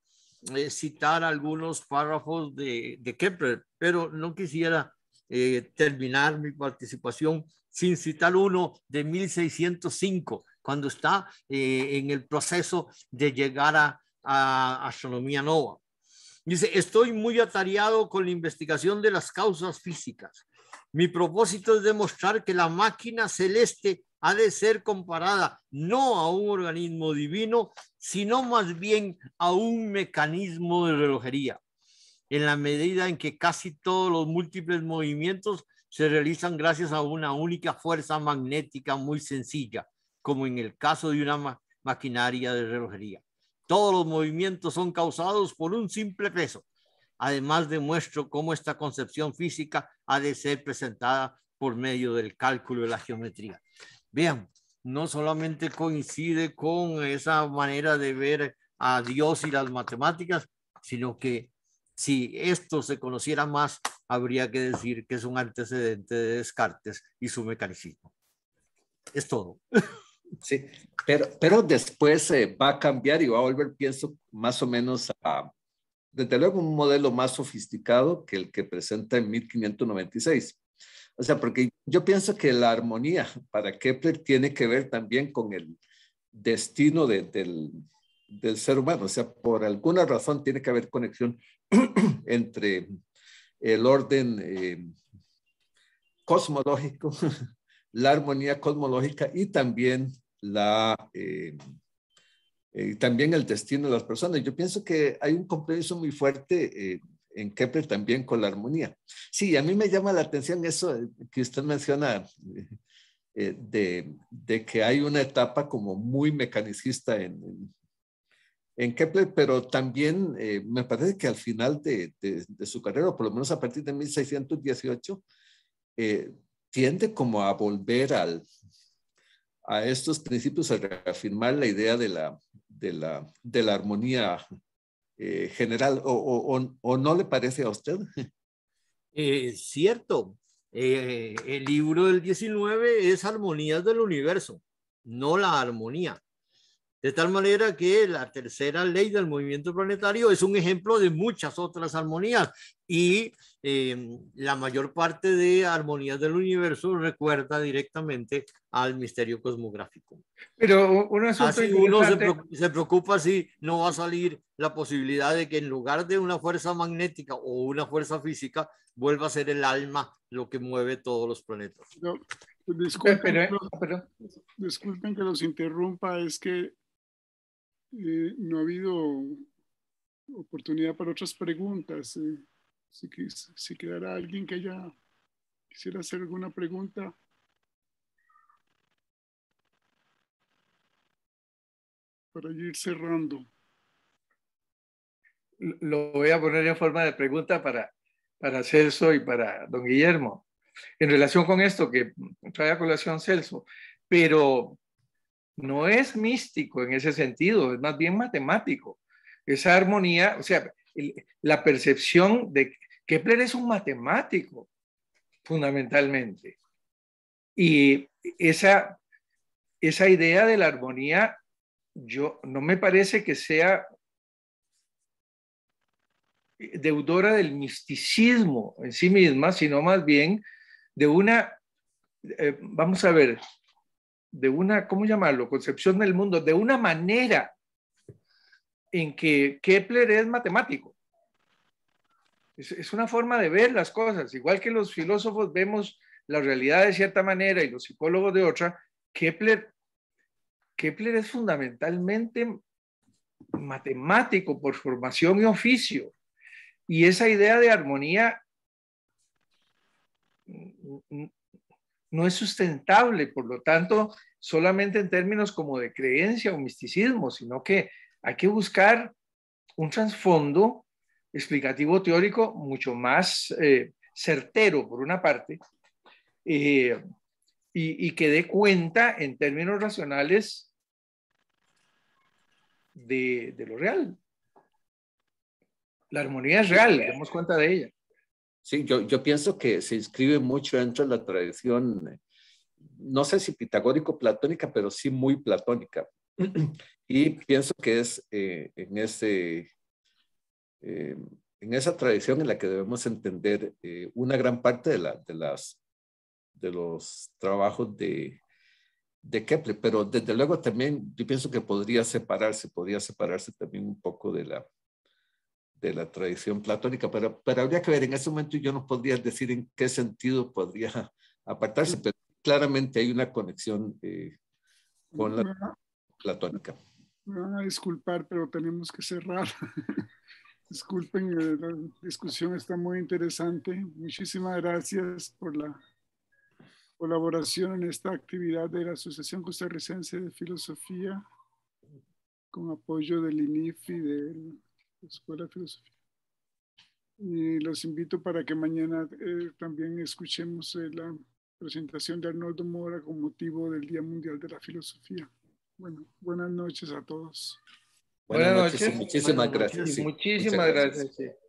eh, citar algunos párrafos de, Kepler, pero no quisiera eh, terminar mi participación sin citar uno de 1605, cuando está eh, en el proceso de llegar a, a astronomía nova. Dice, estoy muy atareado con la investigación de las causas físicas. Mi propósito es demostrar que la máquina celeste ha de ser comparada no a un organismo divino, sino más bien a un mecanismo de relojería, en la medida en que casi todos los múltiples movimientos se realizan gracias a una única fuerza magnética muy sencilla, como en el caso de una maquinaria de relojería. Todos los movimientos son causados por un simple peso. Además, demuestro cómo esta concepción física ha de ser presentada por medio del cálculo de la geometría. Vean, no solamente coincide con esa manera de ver a Dios y las matemáticas, sino que si esto se conociera más, habría que decir que es un antecedente de Descartes y su mecanicismo. Es todo. [LAUGHS] Sí, pero, pero después va a cambiar y va a volver, pienso, más o menos a, desde luego, un modelo más sofisticado que el que presenta en 1596. O sea, porque yo pienso que la armonía para Kepler tiene que ver también con el destino del, ser humano. O sea, por alguna razón tiene que haber conexión [CLEARS THROAT] entre el orden eh, cosmológico la armonía cosmológica y también, la, eh, eh, también el destino de las personas. Yo pienso que hay un compromiso muy fuerte eh, en Kepler también con la armonía. Sí, a mí me llama la atención eso que usted menciona. De, de, que hay una etapa como muy mecanicista en, en Kepler, pero también me parece que al final de, de, su carrera, o por lo menos a partir de 1618, eh, ¿Siente como a volver al, a estos principios, a reafirmar la idea de la, de la, armonía eh, general, o, no le parece a usted? [LAUGHS] Eh, cierto, eh, el libro del 19 es Armonías del Universo, no la armonía. De tal manera que la tercera ley del movimiento planetario es un ejemplo de muchas otras armonías y em, la mayor parte de armonías del universo recuerda directamente al misterio cosmográfico. Pero uno se preocupa, se preocupa si no va a salir la posibilidad de que en lugar de una fuerza magnética o una fuerza física vuelva a ser el alma lo que mueve todos los planetas. disculpen, eh, ah, disculpen que los interrumpa, es que eh, no ha habido oportunidad para otras preguntas. Eh. si, quedara alguien que ya quisiera hacer alguna pregunta. Para ir cerrando. Lo voy a poner en forma de pregunta para, para Celso y para don Guillermo. En relación con esto que trae a colación Celso, pero no es místico en ese sentido, es más bien matemático. Esa armonía, o sea, la percepción de Kepler es un matemático, fundamentalmente. Y esa, idea de la armonía, yo no me parece que sea deudora del misticismo en sí misma, sino más bien de una, eh, vamos a ver, de una, ¿cómo llamarlo?, concepción del mundo, de una manera en que Kepler es matemático. Es, una forma de ver las cosas, igual que los filósofos vemos la realidad de cierta manera y los psicólogos de otra, Kepler, Kepler es fundamentalmente matemático por formación y oficio. Y esa idea de armonía no es sustentable, por lo tanto, solamente en términos como de creencia o misticismo, sino que hay que buscar un trasfondo explicativo teórico mucho más eh, certero, por una parte, eh, y, que dé cuenta en términos racionales de, lo real. La armonía es real, damos cuenta de ella. Sí, yo, pienso que se inscribe mucho dentro de la tradición, no sé si pitagórico-platónica, pero sí muy platónica. [CLEARS THROAT] Y pienso que es eh, en, ese, eh, en esa tradición en la que debemos entender eh, una gran parte de, de, las, los trabajos de, de Kepler, pero desde luego también yo pienso que podría separarse, podría separarse también un poco de la, de la tradición platónica, pero, pero habría que ver, en ese momento yo no podría decir en qué sentido podría [LAUGHS] apartarse, pero claramente hay una conexión eh, con la platónica. Me van a disculpar, pero tenemos que cerrar. [LAUGHS] Disculpen, eh, la discusión está muy interesante. Muchísimas gracias por la colaboración en esta actividad de la Asociación Costarricense de Filosofía con apoyo del INIF y del Escuela de Filosofía. Y los invito para que mañana eh, también escuchemos eh, la presentación de Arnoldo Mora con motivo del Día Mundial de la Filosofía. Bueno, buenas noches a todos. Buenas, noches. Muchísimas gracias. Muchísimas gracias.